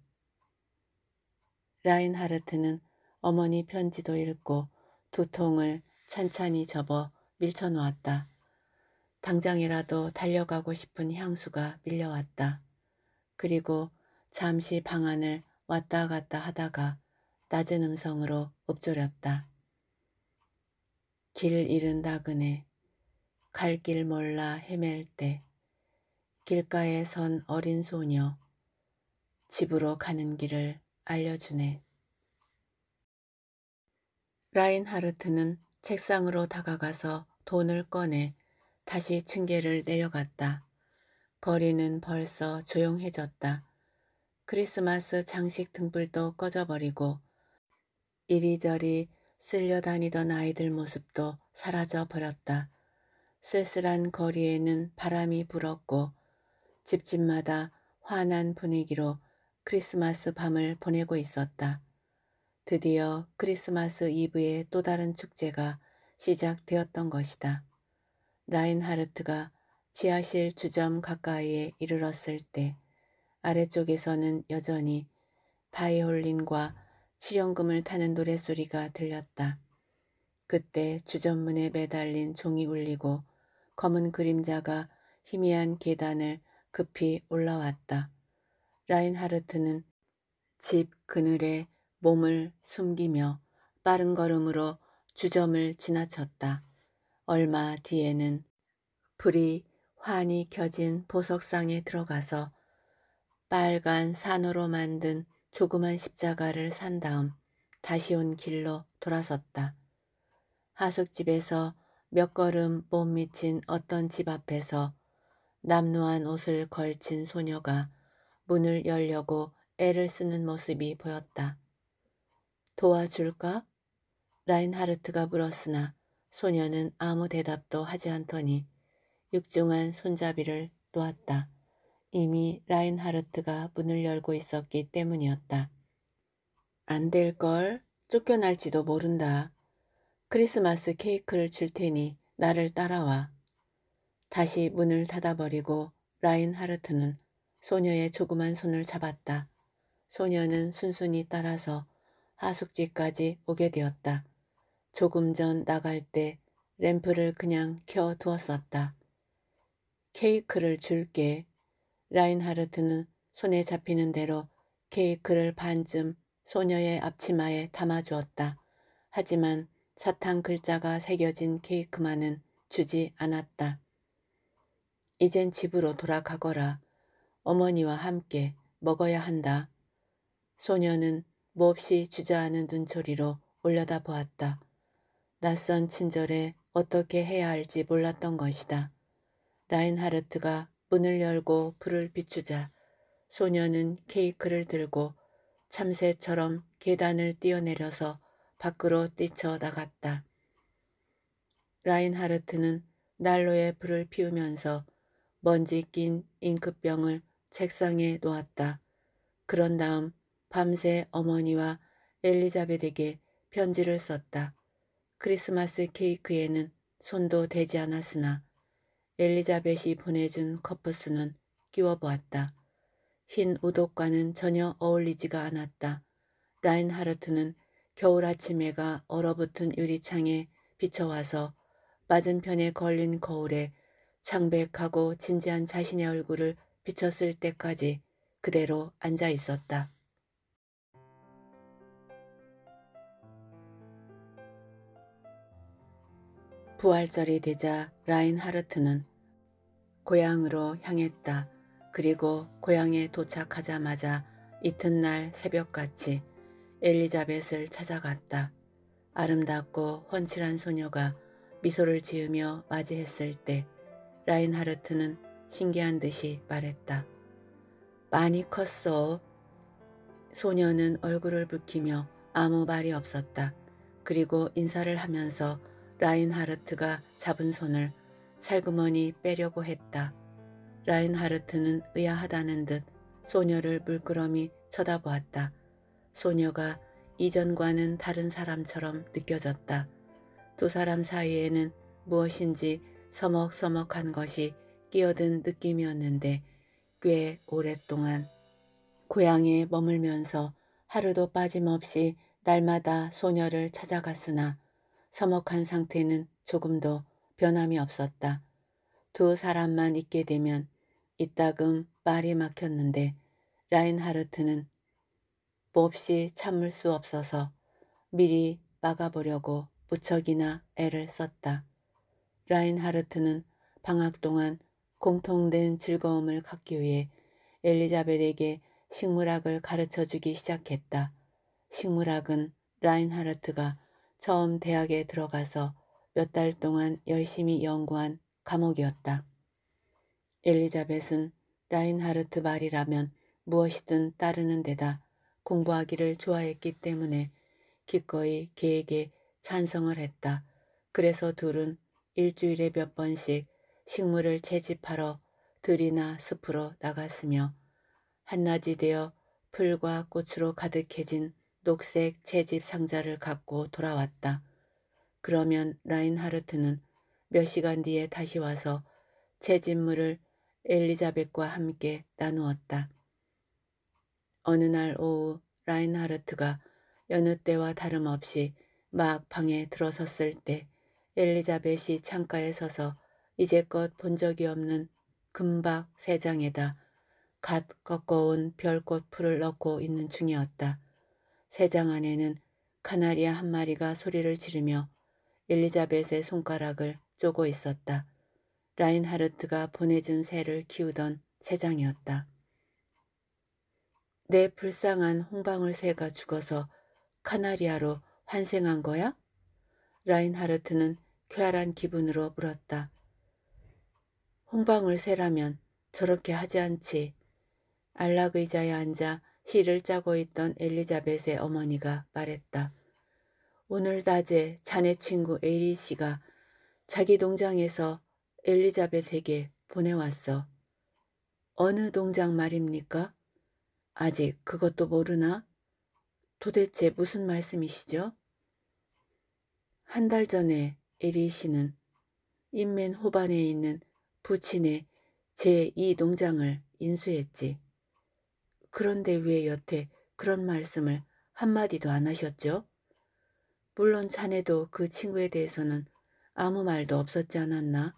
A: 라인하르트는 어머니 편지도 읽고 두 통을 찬찬히 접어 밀쳐놓았다. 당장이라도 달려가고 싶은 향수가 밀려왔다. 그리고 잠시 방안을 왔다 갔다 하다가 낮은 음성으로 읊조렸다. 길 잃은 다그네 갈 길 몰라 헤맬 때 길가에 선 어린 소녀 집으로 가는 길을 알려주네. 라인하르트는 책상으로 다가가서 돈을 꺼내 다시 층계를 내려갔다. 거리는 벌써 조용해졌다. 크리스마스 장식 등불도 꺼져버리고 이리저리 쓸려 다니던 아이들 모습도 사라져 버렸다. 쓸쓸한 거리에는 바람이 불었고 집집마다 환한 분위기로 크리스마스 밤을 보내고 있었다. 드디어 크리스마스 이브의 또 다른 축제가 시작되었던 것이다. 라인하르트가 지하실 주점 가까이에 이르렀을 때 아래쪽에서는 여전히 바이올린과 실연금을 타는 노래소리가 들렸다. 그때 주점문에 매달린 종이 울리고 검은 그림자가 희미한 계단을 급히 올라왔다. 라인하르트는 집 그늘에 몸을 숨기며 빠른 걸음으로 주점을 지나쳤다. 얼마 뒤에는 불이 환히 켜진 보석상에 들어가서 빨간 산으로 만든 조그만 십자가를 산 다음 다시 온 길로 돌아섰다. 하숙집에서 몇 걸음 못 미친 어떤 집 앞에서 남루한 옷을 걸친 소녀가 문을 열려고 애를 쓰는 모습이 보였다. 도와줄까? 라인하르트가 물었으나 소녀는 아무 대답도 하지 않더니 육중한 손잡이를 놓았다. 이미 라인하르트가 문을 열고 있었기 때문이었다. 안 될 걸. 쫓겨날지도 모른다. 크리스마스 케이크를 줄 테니 나를 따라와. 다시 문을 닫아버리고 라인하르트는 소녀의 조그만 손을 잡았다. 소녀는 순순히 따라서 하숙지까지 오게 되었다. 조금 전 나갈 때 램프를 그냥 켜 두었었다. 케이크를 줄게. 라인하르트는 손에 잡히는 대로 케이크를 반쯤 소녀의 앞치마에 담아주었다. 하지만 사탕 글자가 새겨진 케이크만은 주지 않았다. 이젠 집으로 돌아가거라. 어머니와 함께 먹어야 한다. 소녀는 몹시 주저하는 눈초리로 올려다보았다. 낯선 친절에 어떻게 해야 할지 몰랐던 것이다. 라인하르트가 문을 열고 불을 비추자 소녀는 케이크를 들고 참새처럼 계단을 뛰어내려서 밖으로 뛰쳐 나갔다. 라인하르트는 난로에 불을 피우면서 먼지 낀 잉크병을 책상에 놓았다. 그런 다음 밤새 어머니와 엘리자벳에게 편지를 썼다. 크리스마스 케이크에는 손도 대지 않았으나 엘리자벳이 보내준 커프스는 끼워보았다. 흰 우독과는 전혀 어울리지가 않았다. 라인하르트는 겨울 아침 에가 얼어붙은 유리창에 비쳐와서 맞은편에 걸린 거울에 창백하고 진지한 자신의 얼굴을 비쳤을 때까지 그대로 앉아 있었다. 부활절이 되자 라인하르트는 고향으로 향했다. 그리고 고향에 도착하자마자 이튿날 새벽같이 엘리자벳을 찾아갔다. 아름답고 훤칠한 소녀가 미소를 지으며 맞이했을 때 라인하르트는 신기한 듯이 말했다. 많이 컸어. 소녀는 얼굴을 붉히며 아무 말이 없었다. 그리고 인사를 하면서 라인하르트가 잡은 손을 살그머니 빼려고 했다. 라인하르트는 의아하다는 듯 소녀를 물끄러미 쳐다보았다. 소녀가 이전과는 다른 사람처럼 느껴졌다. 두 사람 사이에는 무엇인지 서먹서먹한 것이 끼어든 느낌이었는데 꽤 오랫동안 고향에 머물면서 하루도 빠짐없이 날마다 소녀를 찾아갔으나 서먹한 상태는 조금도 변함이 없었다. 두 사람만 있게 되면 이따금 말이 막혔는데 라인하르트는 몹시 참을 수 없어서 미리 막아보려고 무척이나 애를 썼다. 라인하르트는 방학 동안 공통된 즐거움을 갖기 위해 엘리자벳에게 식물학을 가르쳐주기 시작했다. 식물학은 라인하르트가 처음 대학에 들어가서 몇 달 동안 열심히 연구한 감옥이었다 엘리자벳은 라인하르트 말이라면 무엇이든 따르는 데다 공부하기를 좋아했기 때문에 기꺼이 계획에 찬성을 했다. 그래서 둘은 일주일에 몇 번씩 식물을 채집하러 들이나 숲으로 나갔으며 한낮이 되어 풀과 꽃으로 가득해진 녹색 채집 상자를 갖고 돌아왔다. 그러면 라인하르트는 몇 시간 뒤에 다시 와서 채집물을 엘리자벳과 함께 나누었다. 어느 날 오후 라인하르트가 여느 때와 다름없이 막 방에 들어섰을 때 엘리자벳이 창가에 서서 이제껏 본 적이 없는 금박 세 장에다 갓 꺾어온 별꽃 풀을 넣고 있는 중이었다. 세장 안에는 카나리아 한 마리가 소리를 지르며 엘리자벳의 손가락을 쪼고 있었다. 라인하르트가 보내준 새를 키우던 새장이었다. 내 불쌍한 홍방울새가 죽어서 카나리아로 환생한 거야? 라인하르트는 쾌활한 기분으로 물었다. 홍방울새라면 저렇게 하지 않지. 안락의자에 앉아 시를 짜고 있던 엘리자벳의 어머니가 말했다. 오늘 낮에 자네 친구 에리 씨가 자기 동장에서 엘리자벳에게 보내왔어. 어느 동장 말입니까? 아직 그것도 모르나? 도대체 무슨 말씀이시죠? 한 달 전에 에리 씨는 인맨 호반에 있는 부친의 제2농장을 인수했지. 그런데 왜 여태 그런 말씀을 한마디도 안 하셨죠? 물론 자네도 그 친구에 대해서는 아무 말도 없었지 않았나?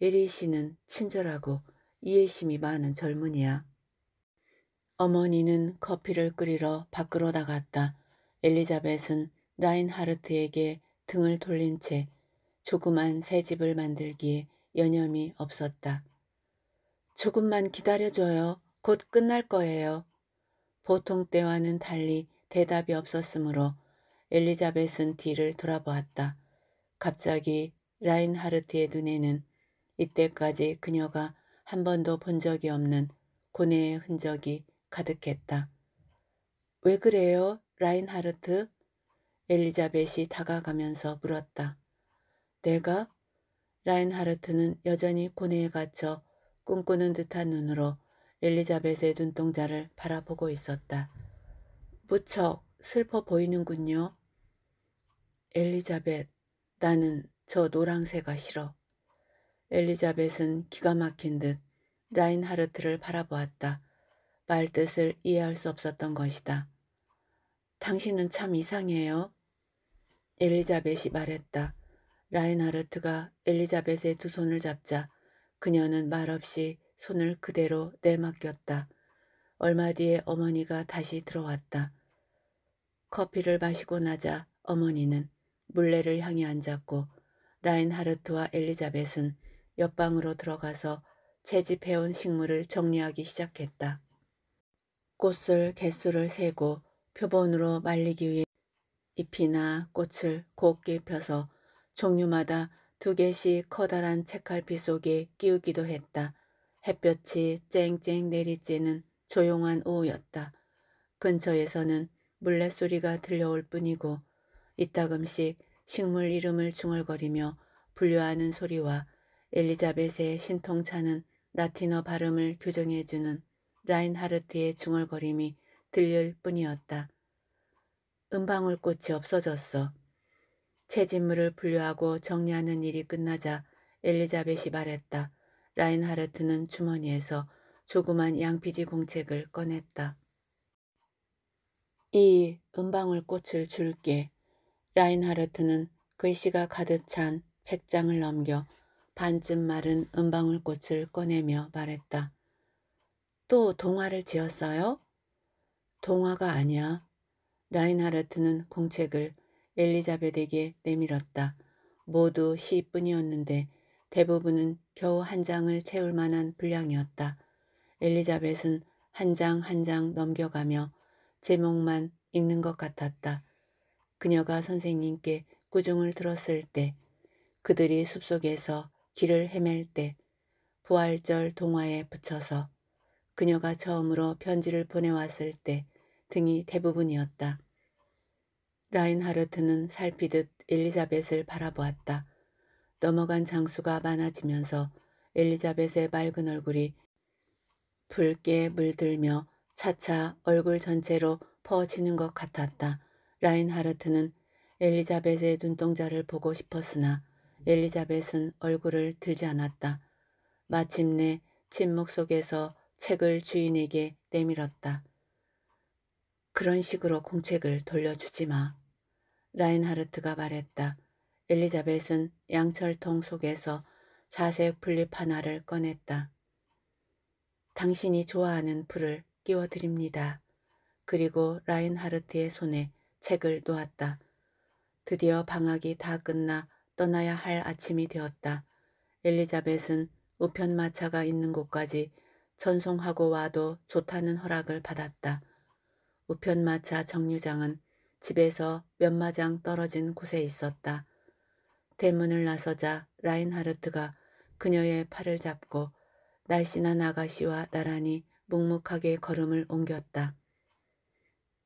A: 에리 씨는 친절하고 이해심이 많은 젊은이야. 어머니는 커피를 끓이러 밖으로 나갔다. 엘리자벳은 라인하르트에게 등을 돌린 채 조그만 새 집을 만들기에 여념이 없었다. 조금만 기다려줘요. 곧 끝날 거예요. 보통 때와는 달리 대답이 없었으므로 엘리자벳은 뒤를 돌아보았다. 갑자기 라인하르트의 눈에는 이때까지 그녀가 한 번도 본 적이 없는 고뇌의 흔적이 가득했다. 왜 그래요, 라인하르트? 엘리자벳이 다가가면서 물었다. 내가? 라인하르트는 여전히 고뇌에 갇혀 꿈꾸는 듯한 눈으로 엘리자벳의 눈동자를 바라보고 있었다. 무척 슬퍼 보이는군요. 엘리자벳, 나는 저 노랑새가 싫어. 엘리자벳은 기가 막힌 듯 라인하르트를 바라보았다. 말뜻을 이해할 수 없었던 것이다. 당신은 참 이상해요. 엘리자벳이 말했다. 라인하르트가 엘리자벳의 두 손을 잡자 그녀는 말없이 손을 그대로 내맡겼다. 얼마 뒤에 어머니가 다시 들어왔다. 커피를 마시고 나자 어머니는 물레를 향해 앉았고 라인하르트와 엘리자벳은 옆방으로 들어가서 채집해온 식물을 정리하기 시작했다. 꽃을 개수를 세고 표본으로 말리기 위해 잎이나 꽃을 곱게 펴서 종류마다 두 개씩 커다란 책갈피 속에 끼우기도 했다. 햇볕이 쨍쨍 내리쬐는 조용한 오후였다. 근처에서는 물레소리가 들려올 뿐이고 이따금씩 식물 이름을 중얼거리며 분류하는 소리와 엘리자벳의 신통차는 라틴어 발음을 교정해주는 라인하르트의 중얼거림이 들릴 뿐이었다. 은방울꽃이 없어졌어. 채진물을 분류하고 정리하는 일이 끝나자 엘리자벳이 말했다. 라인하르트는 주머니에서 조그만 양피지 공책을 꺼냈다. 이 은방울꽃을 줄게. 라인하르트는 글씨가 가득 찬 책장을 넘겨 반쯤 마른 은방울꽃을 꺼내며 말했다. 또 동화를 지었어요? 동화가 아니야. 라인하르트는 공책을 엘리자벳에게 내밀었다. 모두 시뿐이었는데 대부분은 겨우 한 장을 채울 만한 분량이었다. 엘리자벳은 한장 한장 한 장 넘겨가며 제목만 읽는 것 같았다. 그녀가 선생님께 꾸중을 들었을 때, 그들이 숲속에서 길을 헤맬 때, 부활절 동화에 붙여서 그녀가 처음으로 편지를 보내왔을 때 등이 대부분이었다. 라인하르트는 살피듯 엘리자벳을 바라보았다. 넘어간 장수가 많아지면서 엘리자벳의 맑은 얼굴이 붉게 물들며 차차 얼굴 전체로 퍼지는 것 같았다. 라인하르트는 엘리자벳의 눈동자를 보고 싶었으나 엘리자벳은 얼굴을 들지 않았다. 마침내 침묵 속에서 책을 주인에게 내밀었다. 그런 식으로 공책을 돌려주지 마. 라인하르트가 말했다. 엘리자벳은 양철통 속에서 자색 풀립 하나를 꺼냈다. 당신이 좋아하는 풀을 끼워드립니다. 그리고 라인하르트의 손에 책을 놓았다. 드디어 방학이 다 끝나 떠나야 할 아침이 되었다. 엘리자벳은 우편마차가 있는 곳까지 전송하고 와도 좋다는 허락을 받았다. 우편마차 정류장은 집에서 몇 마장 떨어진 곳에 있었다. 대문을 나서자 라인하르트가 그녀의 팔을 잡고 날씬한 아가씨와 나란히 묵묵하게 걸음을 옮겼다.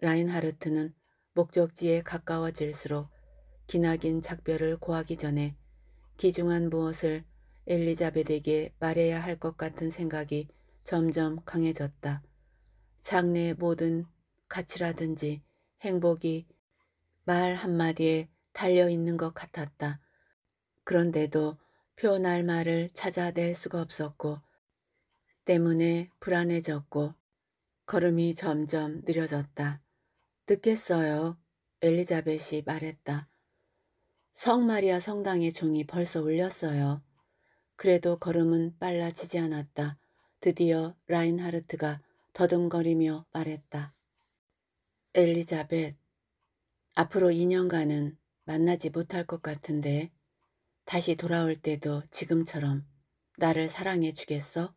A: 라인하르트는 목적지에 가까워질수록 기나긴 작별을 고하기 전에 기중한 무엇을 엘리자벳에게 말해야 할 것 같은 생각이 점점 강해졌다. 장래의 모든 가치라든지 행복이 말 한마디에 달려있는 것 같았다. 그런데도 표현할 말을 찾아낼 수가 없었고 때문에 불안해졌고 걸음이 점점 느려졌다. 늦겠어요 엘리자벳이 말했다. 성마리아 성당의 종이 벌써 울렸어요. 그래도 걸음은 빨라지지 않았다. 드디어 라인하르트가 더듬거리며 말했다. 엘리자벳, 앞으로 2년간은 만나지 못할 것 같은데 다시 돌아올 때도 지금처럼 나를 사랑해 주겠어?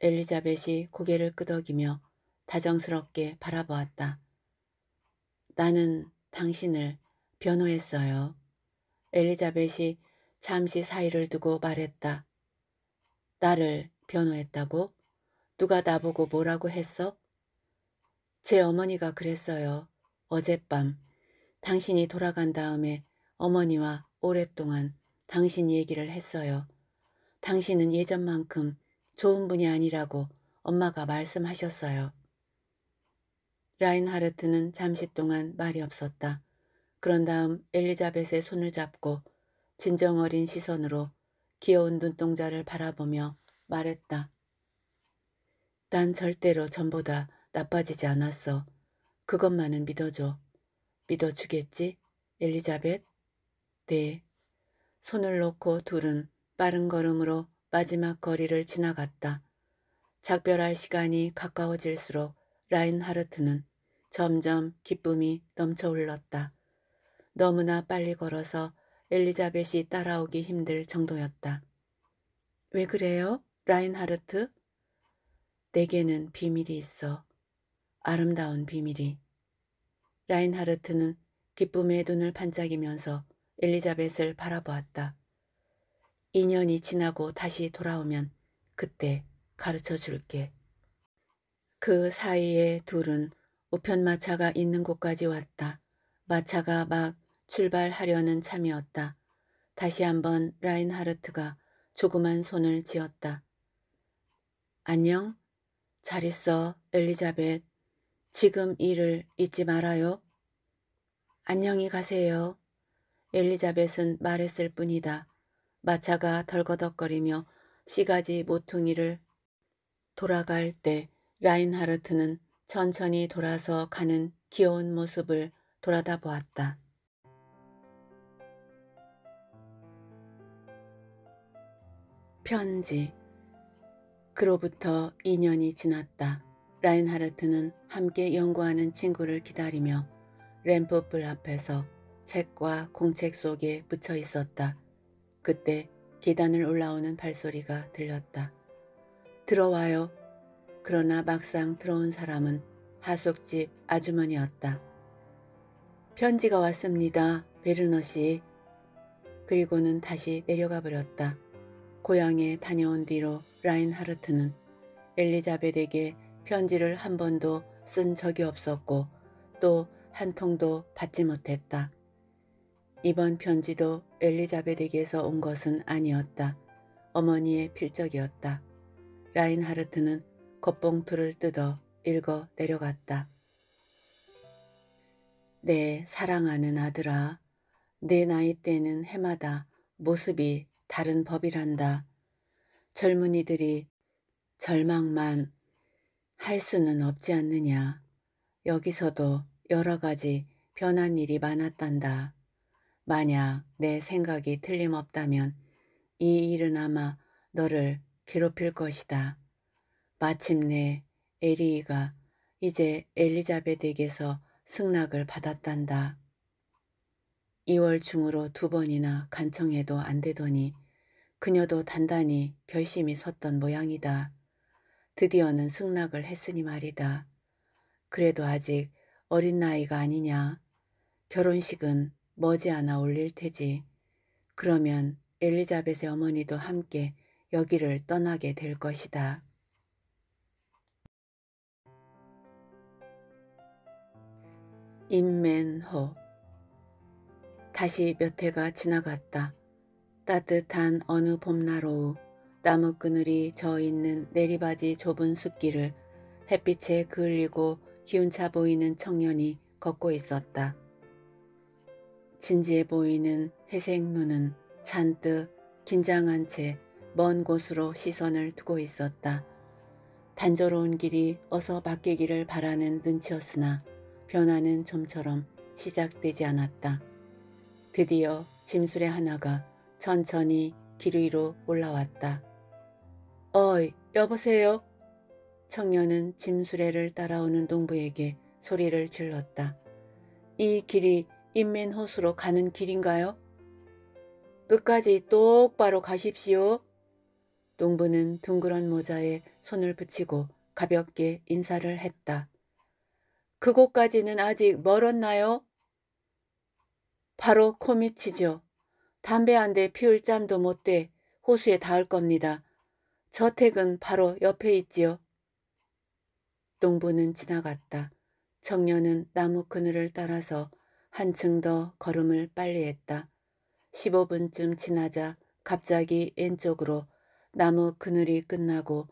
A: 엘리자벳이 고개를 끄덕이며 다정스럽게 바라보았다. 나는 당신을 변호했어요. 엘리자벳이 잠시 사이를 두고 말했다. 나를 변호했다고? 누가 나보고 뭐라고 했어? 제 어머니가 그랬어요. 어젯밤 당신이 돌아간 다음에 어머니와 오랫동안 당신 얘기를 했어요. 당신은 예전만큼 좋은 분이 아니라고 엄마가 말씀하셨어요. 라인하르트는 잠시 동안 말이 없었다. 그런 다음 엘리자벳의 손을 잡고 진정 어린 시선으로 귀여운 눈동자를 바라보며 말했다. 난 절대로 전보다 나빠지지 않았어. 그것만은 믿어줘. 믿어주겠지? 엘리자벳? 때 손을 놓고 둘은 빠른 걸음으로 마지막 거리를 지나갔다. 작별할 시간이 가까워질수록 라인하르트는 점점 기쁨이 넘쳐 올렀다 너무나 빨리 걸어서 엘리자벳이 따라오기 힘들 정도였다. 왜 그래요? 라인하르트? 내게는 비밀이 있어. 아름다운 비밀이. 라인하르트는 기쁨의 눈을 반짝이면서 엘리자벳을 바라보았다. 2년이 지나고 다시 돌아오면 그때 가르쳐 줄게. 그 사이에 둘은 우편마차가 있는 곳까지 왔다. 마차가 막 출발하려는 참이었다. 다시 한번 라인하르트가 조그만 손을 지었다. 안녕? 잘 있어, 엘리자벳. 지금 일을 잊지 말아요. 안녕히 가세요. 엘리자벳은 말했을 뿐이다. 마차가 덜거덕거리며 시가지 모퉁이를 돌아갈 때 라인하르트는 천천히 돌아서 가는 귀여운 모습을 돌아다 보았다. 편지 그로부터 2년이 지났다. 라인하르트는 함께 연구하는 친구를 기다리며 램프불 앞에서 책과 공책 속에 묻혀 있었다. 그때 계단을 올라오는 발소리가 들렸다. 들어와요. 그러나 막상 들어온 사람은 하숙집 아주머니였다. 편지가 왔습니다. 베르너 씨. 그리고는 다시 내려가 버렸다. 고향에 다녀온 뒤로 라인하르트는 엘리자벳에게 편지를 한 번도 쓴 적이 없었고 또 한 통도 받지 못했다. 이번 편지도 엘리자벳에게서 온 것은 아니었다. 어머니의 필적이었다. 라인하르트는 겉봉투를 뜯어 읽어 내려갔다. 내 사랑하는 아들아, 내 나이 때는 해마다 모습이 다른 법이란다. 젊은이들이 절망만 할 수는 없지 않느냐. 여기서도 여러 가지 변한 일이 많았단다. 만약 내 생각이 틀림없다면 이 일은 아마 너를 괴롭힐 것이다. 마침내 에리이가 이제 엘리자벳에게서 승낙을 받았단다. 2월 중으로 두 번이나 간청해도 안 되더니 그녀도 단단히 결심이 섰던 모양이다. 드디어는 승낙을 했으니 말이다. 그래도 아직 어린 나이가 아니냐. 결혼식은 머지않아 올릴 테지. 그러면 엘리자벳의 어머니도 함께 여기를 떠나게 될 것이다. 임맨호 다시 몇 해가 지나갔다. 따뜻한 어느 봄날 오후 나무 그늘이 져 있는 내리바지 좁은 숲길을 햇빛에 그을리고 기운차 보이는 청년이 걷고 있었다. 진지해 보이는 회색 눈은 잔뜩 긴장한 채 먼 곳으로 시선을 두고 있었다. 단조로운 길이 어서 바뀌기를 바라는 눈치였으나 변화는 좀처럼 시작되지 않았다. 드디어 짐술의 하나가 천천히 길 위로 올라왔다. 어이, 여보세요? 청년은 짐수레를 따라오는 농부에게 소리를 질렀다. 이 길이 인민호수로 가는 길인가요? 끝까지 똑바로 가십시오. 농부는 둥그런 모자에 손을 붙이고 가볍게 인사를 했다. 그곳까지는 아직 멀었나요? 바로 코밑이죠. 담배 한 대 피울 짬도 못 돼 호수에 닿을 겁니다. 저택은 바로 옆에 있지요. 농부는 지나갔다. 청년은 나무 그늘을 따라서 한층 더 걸음을 빨리 했다. 15분쯤 지나자 갑자기 왼쪽으로 나무 그늘이 끝나고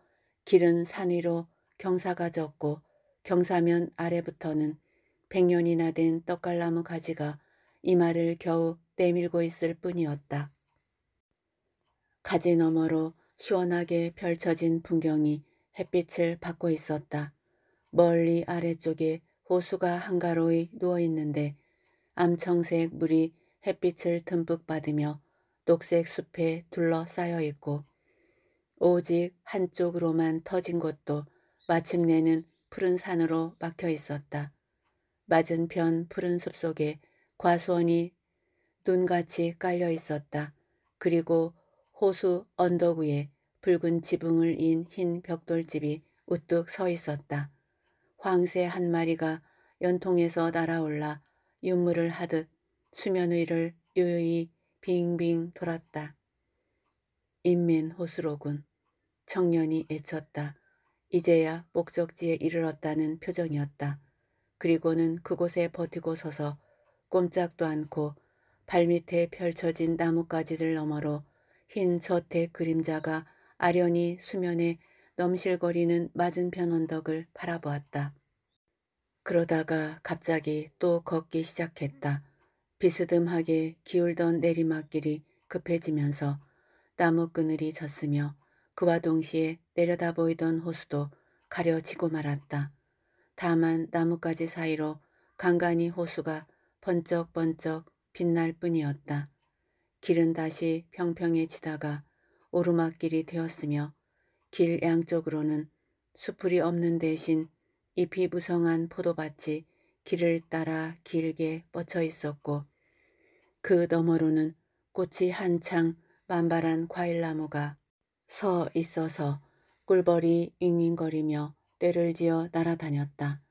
A: 길은 산 위로 경사가 졌고 경사면 아래부터는 백년이나 된 떡갈나무 가지가 이마를 겨우 내밀고 있을 뿐이었다. 가지 너머로 시원하게 펼쳐진 풍경이 햇빛을 받고 있었다. 멀리 아래쪽에 호수가 한가로이 누워있는데 암청색 물이 햇빛을 듬뿍 받으며 녹색 숲에 둘러싸여 있고 오직 한쪽으로만 터진 것도 마침내는 푸른 산으로 막혀 있었다. 맞은편 푸른 숲속에 과수원이 눈같이 깔려 있었다. 그리고 호수 언덕 위에 붉은 지붕을 인 흰 벽돌집이 우뚝 서 있었다. 황새 한 마리가 연통에서 날아올라 윤물을 하듯 수면 위를 요요히 빙빙 돌았다. 인민 호수로군. 청년이 애쳤다. 이제야 목적지에 이르렀다는 표정이었다. 그리고는 그곳에 버티고 서서 꼼짝도 않고 발밑에 펼쳐진 나뭇가지들 너머로 흰 젖의 그림자가 아련히 수면에 넘실거리는 맞은편 언덕을 바라보았다. 그러다가 갑자기 또 걷기 시작했다. 비스듬하게 기울던 내리막길이 급해지면서 나무 그늘이 졌으며 그와 동시에 내려다 보이던 호수도 가려지고 말았다. 다만 나뭇가지 사이로 간간히 호수가 번쩍번쩍 빛날 뿐이었다. 길은 다시 평평해지다가 오르막길이 되었으며 길 양쪽으로는 수풀이 없는 대신 잎이 무성한 포도밭이 길을 따라 길게 뻗쳐 있었고 그 너머로는 꽃이 한창 만발한 과일나무가 서 있어서 꿀벌이 윙윙거리며 때를 지어 날아다녔다.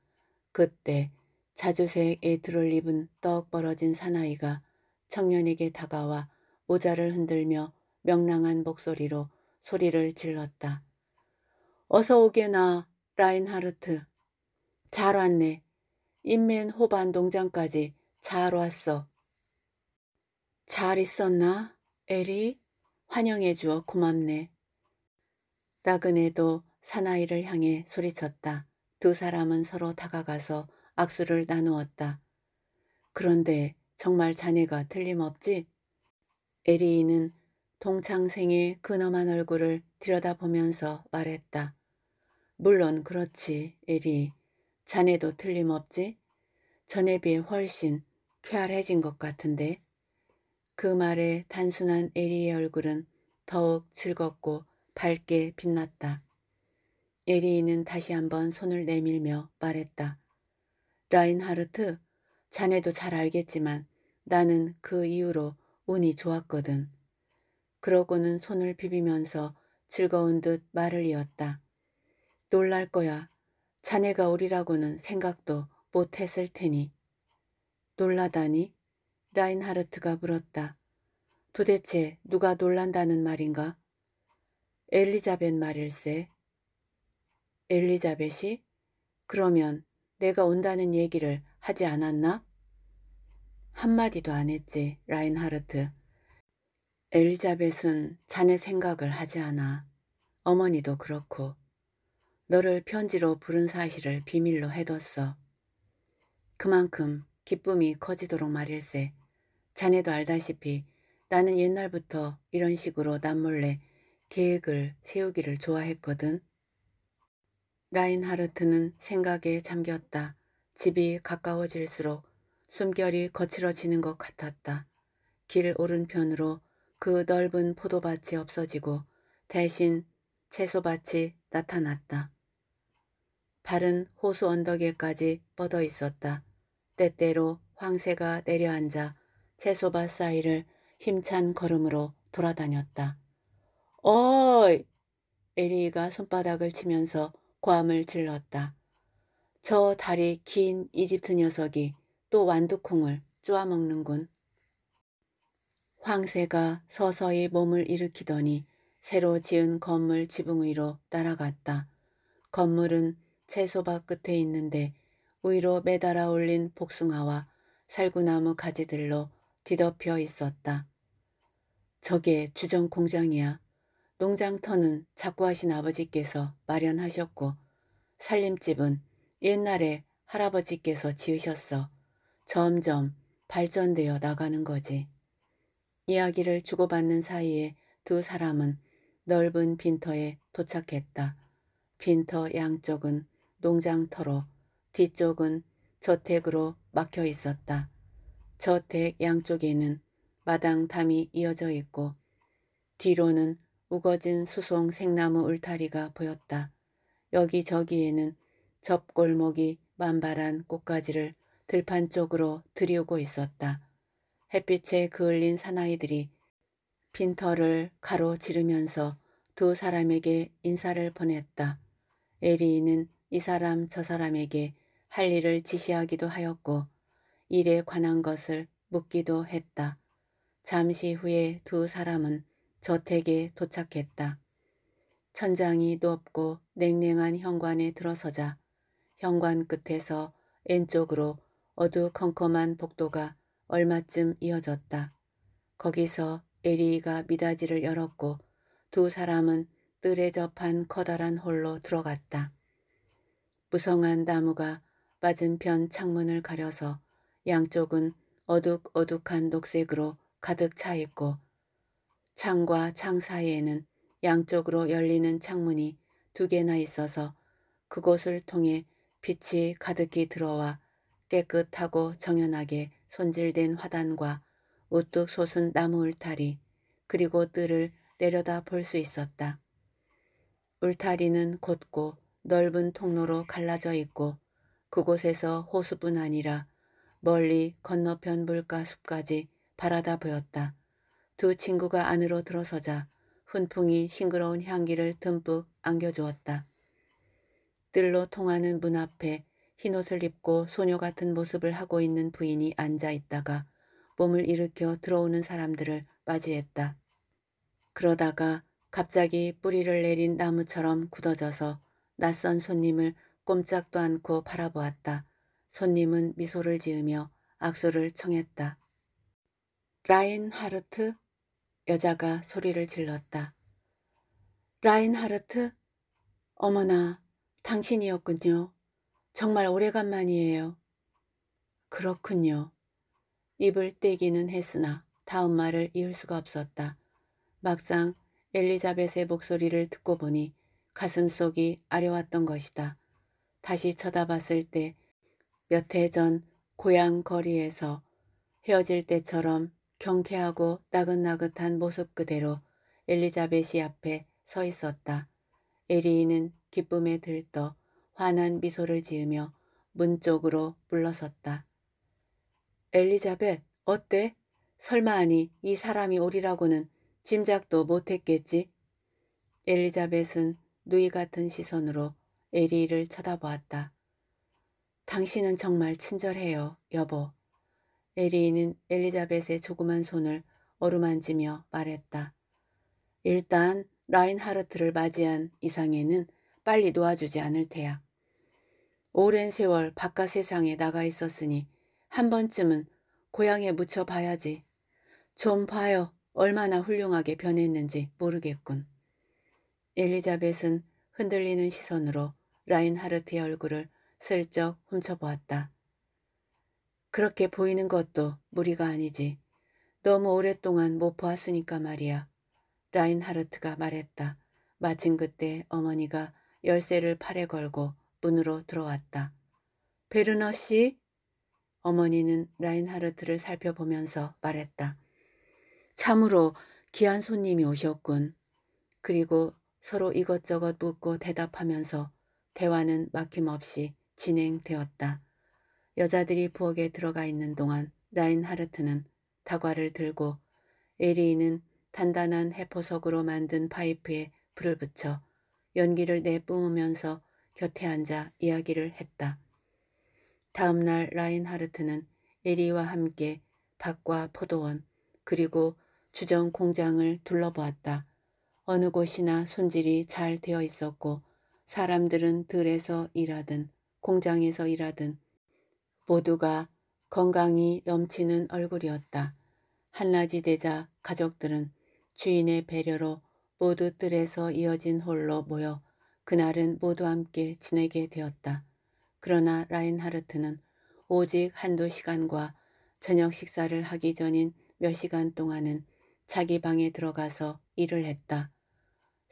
A: 그때 자주색 에트를 입은 떡 벌어진 사나이가 청년에게 다가와 모자를 흔들며 명랑한 목소리로 소리를 질렀다. 어서 오게나 라인하르트. 잘 왔네. 인맨 호반 농장까지 잘 왔어. 잘 있었나? 에리? 환영해 주어 고맙네. 나그네도 사나이를 향해 소리쳤다. 두 사람은 서로 다가가서 악수를 나누었다. 그런데 정말 자네가 틀림없지? 에리이는 동창생의 근엄한 얼굴을 들여다보면서 말했다. 물론 그렇지, 에리. 자네도 틀림없지? 전에 비해 훨씬 쾌활해진 것 같은데. 그 말에 단순한 에리의 얼굴은 더욱 즐겁고 밝게 빛났다. 에리는 다시 한번 손을 내밀며 말했다. 라인하르트, 자네도 잘 알겠지만 나는 그 이후로 운이 좋았거든. 그러고는 손을 비비면서 즐거운 듯 말을 이었다. 놀랄 거야. 자네가 오리라고는 생각도 못했을 테니. 놀라다니? 라인하르트가 물었다. 도대체 누가 놀란다는 말인가? 엘리자벳 말일세. 엘리자벳이? 그러면 내가 온다는 얘기를 하지 않았나? 한마디도 안 했지, 라인하르트. 엘리자벳은 자네 생각을 하지 않아. 어머니도 그렇고 너를 편지로 부른 사실을 비밀로 해뒀어. 그만큼 기쁨이 커지도록 말일세. 자네도 알다시피 나는 옛날부터 이런 식으로 남몰래 계획을 세우기를 좋아했거든. 라인하르트는 생각에 잠겼다. 집이 가까워질수록 숨결이 거칠어지는 것 같았다. 길 오른편으로 그 넓은 포도밭이 없어지고 대신 채소밭이 나타났다. 발은 호수 언덕에까지 뻗어 있었다. 때때로 황새가 내려앉아 채소밭 사이를 힘찬 걸음으로 돌아다녔다. 어이! 에리가 손바닥을 치면서 고함을 질렀다. 저 다리 긴 이집트 녀석이 또 완두콩을 쪼아먹는군. 황새가 서서히 몸을 일으키더니 새로 지은 건물 지붕 위로 따라갔다. 건물은 채소밭 끝에 있는데 위로 매달아 올린 복숭아와 살구나무 가지들로 뒤덮여 있었다. 저게 주전 공장이야. 농장터는 작고하신 아버지께서 마련하셨고 살림집은 옛날에 할아버지께서 지으셨어. 점점 발전되어 나가는 거지. 이야기를 주고받는 사이에 두 사람은 넓은 빈터에 도착했다. 빈터 양쪽은 농장터로 뒤쪽은 저택으로 막혀 있었다. 저택 양쪽에는 마당 담이 이어져 있고 뒤로는 우거진 수송 생나무 울타리가 보였다. 여기저기에는 접골목이 만발한 꽃가지를 들판 쪽으로 들이우고 있었다. 햇빛에 그을린 사나이들이 빈터를 가로지르면서 두 사람에게 인사를 보냈다. 에리는 이 사람 저 사람에게 할 일을 지시하기도 하였고 일에 관한 것을 묻기도 했다. 잠시 후에 두 사람은 저택에 도착했다. 천장이 높고 냉랭한 현관에 들어서자 현관 끝에서 왼쪽으로 어두컴컴한 복도가 얼마쯤 이어졌다. 거기서 에리가 미닫이를 열었고 두 사람은 뜰에 접한 커다란 홀로 들어갔다. 무성한 나무가 빠진편 창문을 가려서 양쪽은 어둑어둑한 녹색으로 가득 차 있고 창과 창 사이에는 양쪽으로 열리는 창문이 두 개나 있어서 그곳을 통해 빛이 가득히 들어와 깨끗하고 정연하게 손질된 화단과 우뚝 솟은 나무 울타리 그리고 뜰을 내려다 볼 수 있었다. 울타리는 곧고 넓은 통로로 갈라져 있고 그곳에서 호수뿐 아니라 멀리 건너편 물가 숲까지 바라다 보였다. 두 친구가 안으로 들어서자 훈풍이 싱그러운 향기를 듬뿍 안겨주었다. 뜰로 통하는 문 앞에 흰옷을 입고 소녀 같은 모습을 하고 있는 부인이 앉아 있다가 몸을 일으켜 들어오는 사람들을 맞이했다. 그러다가 갑자기 뿌리를 내린 나무처럼 굳어져서 낯선 손님을 꼼짝도 않고 바라보았다. 손님은 미소를 지으며 악수를 청했다. 라인 하르트? 여자가 소리를 질렀다. 라인 하르트? 어머나, 당신이었군요. 정말 오래간만이에요. 그렇군요. 입을 떼기는 했으나 다음 말을 이을 수가 없었다. 막상 엘리자벳의 목소리를 듣고 보니 가슴속이 아려왔던 것이다. 다시 쳐다봤을 때 몇 해 전 고향 거리에서 헤어질 때처럼 경쾌하고 따긋나긋한 모습 그대로 엘리자벳이 앞에 서 있었다. 에리이는 기쁨에 들떠 환한 미소를 지으며 문 쪽으로 물러섰다. 엘리자벳, 어때? 설마 하니이 사람이 오리라고는 짐작도 못했겠지? 엘리자벳은 누이 같은 시선으로 에리를 쳐다보았다. 당신은 정말 친절해요, 여보. 에리는 엘리자벳의 조그만 손을 어루만지며 말했다. 일단 라인하르트를 맞이한 이상에는 빨리 놓아주지 않을 테야. 오랜 세월 바깥 세상에 나가 있었으니 한 번쯤은 고향에 묻혀봐야지. 좀 봐요. 얼마나 훌륭하게 변했는지 모르겠군. 엘리자벳은 흔들리는 시선으로 라인하르트의 얼굴을 슬쩍 훔쳐보았다. 그렇게 보이는 것도 무리가 아니지. 너무 오랫동안 못 보았으니까 말이야. 라인하르트가 말했다. 마침 그때 어머니가 열쇠를 팔에 걸고 문으로 들어왔다. 베르너 씨? 어머니는 라인하르트를 살펴보면서 말했다. 참으로 귀한 손님이 오셨군. 그리고 서로 이것저것 묻고 대답하면서 대화는 막힘없이 진행되었다. 여자들이 부엌에 들어가 있는 동안 라인하르트는 다과를 들고 에리이는 단단한 해포석으로 만든 파이프에 불을 붙여 연기를 내뿜으면서 곁에 앉아 이야기를 했다. 다음날 라인하르트는 에리와 함께 밭과 포도원 그리고 주전 공장을 둘러보았다. 어느 곳이나 손질이 잘 되어 있었고 사람들은 들에서 일하든 공장에서 일하든 모두가 건강이 넘치는 얼굴이었다. 한낮이 되자 가족들은 주인의 배려로 모두 뜰에서 이어진 홀로 모여 그날은 모두 함께 지내게 되었다. 그러나 라인하르트는 오직 한두 시간과 저녁 식사를 하기 전인 몇 시간 동안은 자기 방에 들어가서 일을 했다.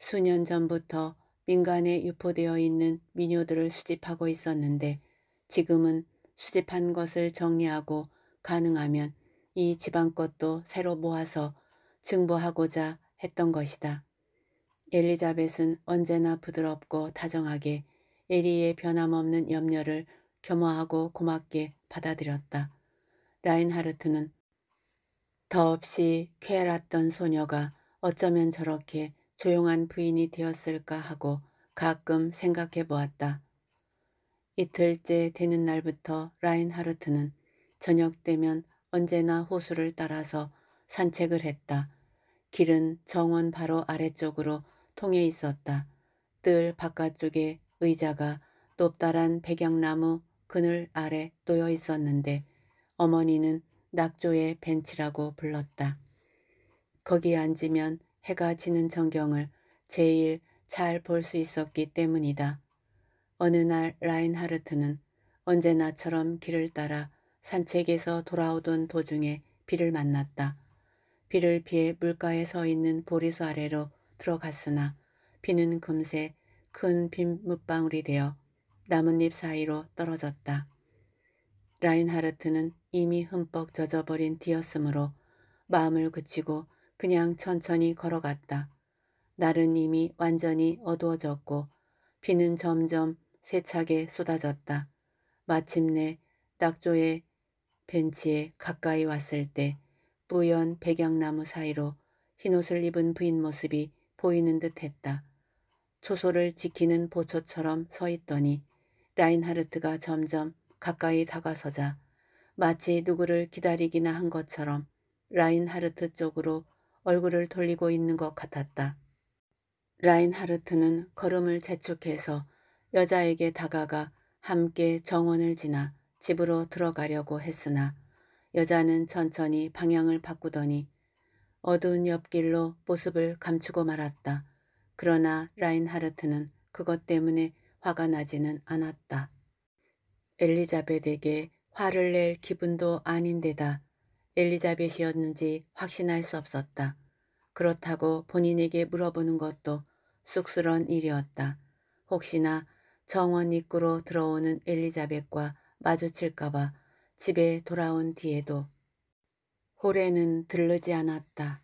A: 수년 전부터 민간에 유포되어 있는 민요들을 수집하고 있었는데 지금은 수집한 것을 정리하고 가능하면 이 지방 것도 새로 모아서 증보하고자 했던 것이다. 엘리자벳은 언제나 부드럽고 다정하게 에리의 변함없는 염려를 겸허하고 고맙게 받아들였다. 라인하르트는 더없이 쾌활했던 소녀가 어쩌면 저렇게 조용한 부인이 되었을까 하고 가끔 생각해 보았다. 이틀째 되는 날부터 라인하르트는 저녁 되면 언제나 호수를 따라서 산책을 했다. 길은 정원 바로 아래쪽으로 통해 있었다. 뜰 바깥쪽에 의자가 높다란 백양나무 그늘 아래 놓여 있었는데 어머니는 낙조의 벤치라고 불렀다. 거기 앉으면 해가 지는 전경을 제일 잘 볼 수 있었기 때문이다. 어느 날 라인하르트는 언제나처럼 길을 따라 산책에서 돌아오던 도중에 비를 만났다. 비를 피해 물가에 서 있는 보리수 아래로 들어갔으나 비는 금세 큰 빗물방울이 되어 나뭇잎 사이로 떨어졌다. 라인하르트는 이미 흠뻑 젖어버린 뒤였으므로 마음을 그치고 그냥 천천히 걸어갔다. 날은 이미 완전히 어두워졌고 비는 점점 세차게 쏟아졌다. 마침내 낙조의 벤치에 가까이 왔을 때 뿌연 백양나무 사이로 흰옷을 입은 부인 모습이 보이는 듯했다. 초소를 지키는 보초처럼 서 있더니 라인하르트가 점점 가까이 다가서자 마치 누구를 기다리기나 한 것처럼 라인하르트 쪽으로 얼굴을 돌리고 있는 것 같았다. 라인하르트는 걸음을 재촉해서 여자에게 다가가 함께 정원을 지나 집으로 들어가려고 했으나 여자는 천천히 방향을 바꾸더니 어두운 옆길로 모습을 감추고 말았다. 그러나 라인하르트는 그것 때문에 화가 나지는 않았다. 엘리자벳에게 화를 낼 기분도 아닌데다 엘리자벳이었는지 확신할 수 없었다. 그렇다고 본인에게 물어보는 것도 쑥스런 일이었다. 혹시나 정원 입구로 들어오는 엘리자벳과 마주칠까봐 집에 돌아온 뒤에도 홀에는 들르지 않았다.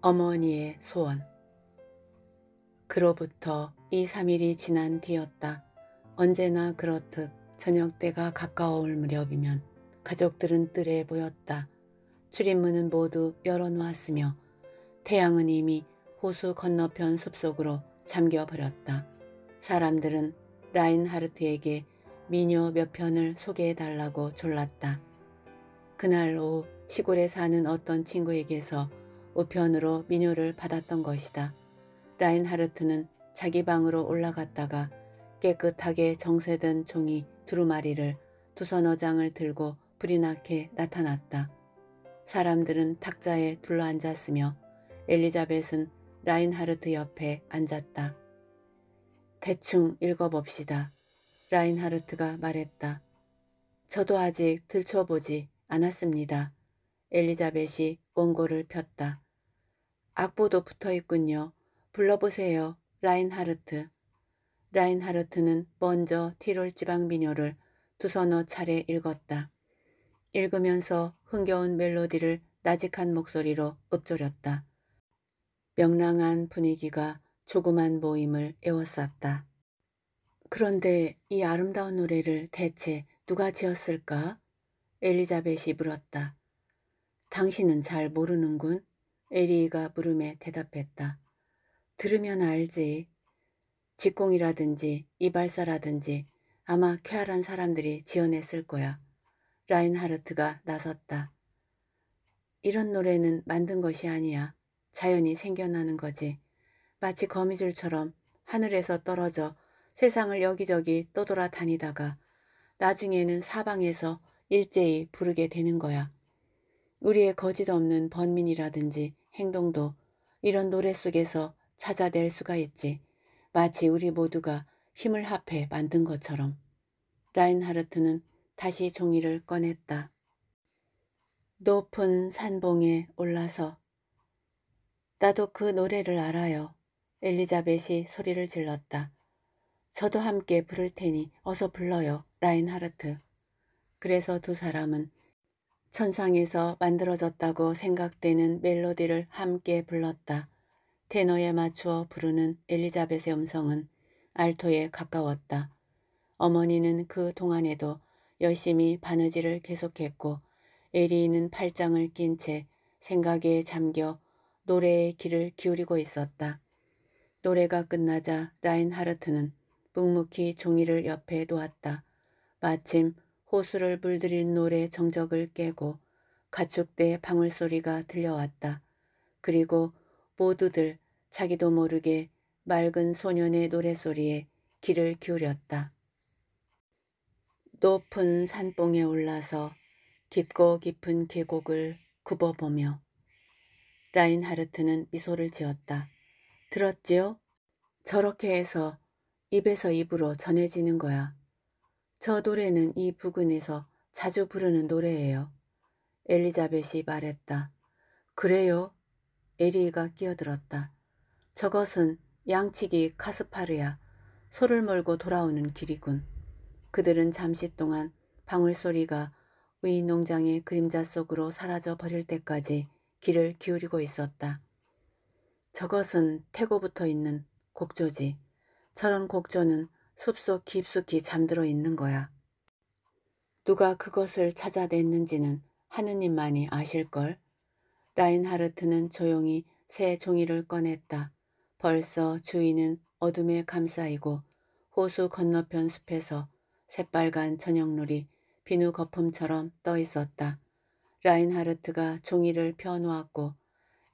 A: 어머니의 소원 그로부터 2, 3일이 지난 뒤였다. 언제나 그렇듯 저녁 때가 가까워올 무렵이면 가족들은 뜰에 모였다. 출입문은 모두 열어놓았으며 태양은 이미 호수 건너편 숲속으로 잠겨버렸다. 사람들은 라인하르트에게 미녀 몇 편을 소개해달라고 졸랐다. 그날 오후 시골에 사는 어떤 친구에게서 우편으로 미녀를 받았던 것이다. 라인하르트는 자기 방으로 올라갔다가 깨끗하게 정세된 종이 두루마리를 두선어 장을 들고 불이 나게 나타났다. 사람들은 탁자에 둘러앉았으며 엘리자벳은 라인하르트 옆에 앉았다. 대충 읽어봅시다. 라인하르트가 말했다. 저도 아직 들춰보지 않았습니다. 엘리자벳이 원고를 폈다. 악보도 붙어 있군요. 불러보세요, 라인하르트. 라인하르트는 먼저 티롤 지방 민요를 두서너 차례 읽었다. 읽으면서 흥겨운 멜로디를 나직한 목소리로 읊조렸다. 명랑한 분위기가 조그만 모임을 에워쌌다. 그런데 이 아름다운 노래를 대체 누가 지었을까? 엘리자벳이 물었다. 당신은 잘 모르는군. 에리가 물음에 대답했다. 들으면 알지. 직공이라든지 이발사라든지 아마 쾌활한 사람들이 지어냈을 거야. 라인하르트가 나섰다. 이런 노래는 만든 것이 아니야. 자연이 생겨나는 거지. 마치 거미줄처럼 하늘에서 떨어져 세상을 여기저기 떠돌아다니다가 나중에는 사방에서 일제히 부르게 되는 거야. 우리의 거짓 없는 번민이라든지 행동도 이런 노래 속에서 찾아낼 수가 있지. 마치 우리 모두가 힘을 합해 만든 것처럼 라인하르트는 다시 종이를 꺼냈다. 높은 산봉에 올라서 나도 그 노래를 알아요. 엘리자벳이 소리를 질렀다. 저도 함께 부를 테니 어서 불러요. 라인하르트. 그래서 두 사람은 천상에서 만들어졌다고 생각되는 멜로디를 함께 불렀다. 테너에 맞추어 부르는 엘리자벳의 음성은 알토에 가까웠다. 어머니는 그 동안에도 열심히 바느질을 계속했고 에리는 팔짱을 낀 채 생각에 잠겨 노래의 귀를 기울이고 있었다. 노래가 끝나자 라인하르트는 묵묵히 종이를 옆에 놓았다. 마침 호수를 물들인 노래 정적을 깨고 가축대 방울소리가 들려왔다. 그리고 모두들 자기도 모르게 맑은 소년의 노래소리에 귀를 기울였다. 높은 산봉에 올라서 깊고 깊은 계곡을 굽어보며 라인하르트는 미소를 지었다. 들었지요? 저렇게 해서 입에서 입으로 전해지는 거야. 저 노래는 이 부근에서 자주 부르는 노래예요. 엘리자벳이 말했다. 그래요? 에리가 끼어들었다. 저것은 양치기 카스파르야. 소를 몰고 돌아오는 길이군. 그들은 잠시 동안 방울소리가 의농장의 그림자 속으로 사라져 버릴 때까지 길을 기울이고 있었다. 저것은 태고부터 있는 곡조지. 저런 곡조는 숲속 깊숙이 잠들어 있는 거야. 누가 그것을 찾아냈는지는 하느님만이 아실걸. 라인하르트는 조용히 새 종이를 꺼냈다. 벌써 주인은 어둠에 감싸이고 호수 건너편 숲에서 새빨간 저녁놀이 비누 거품처럼 떠 있었다. 라인하르트가 종이를 펴놓았고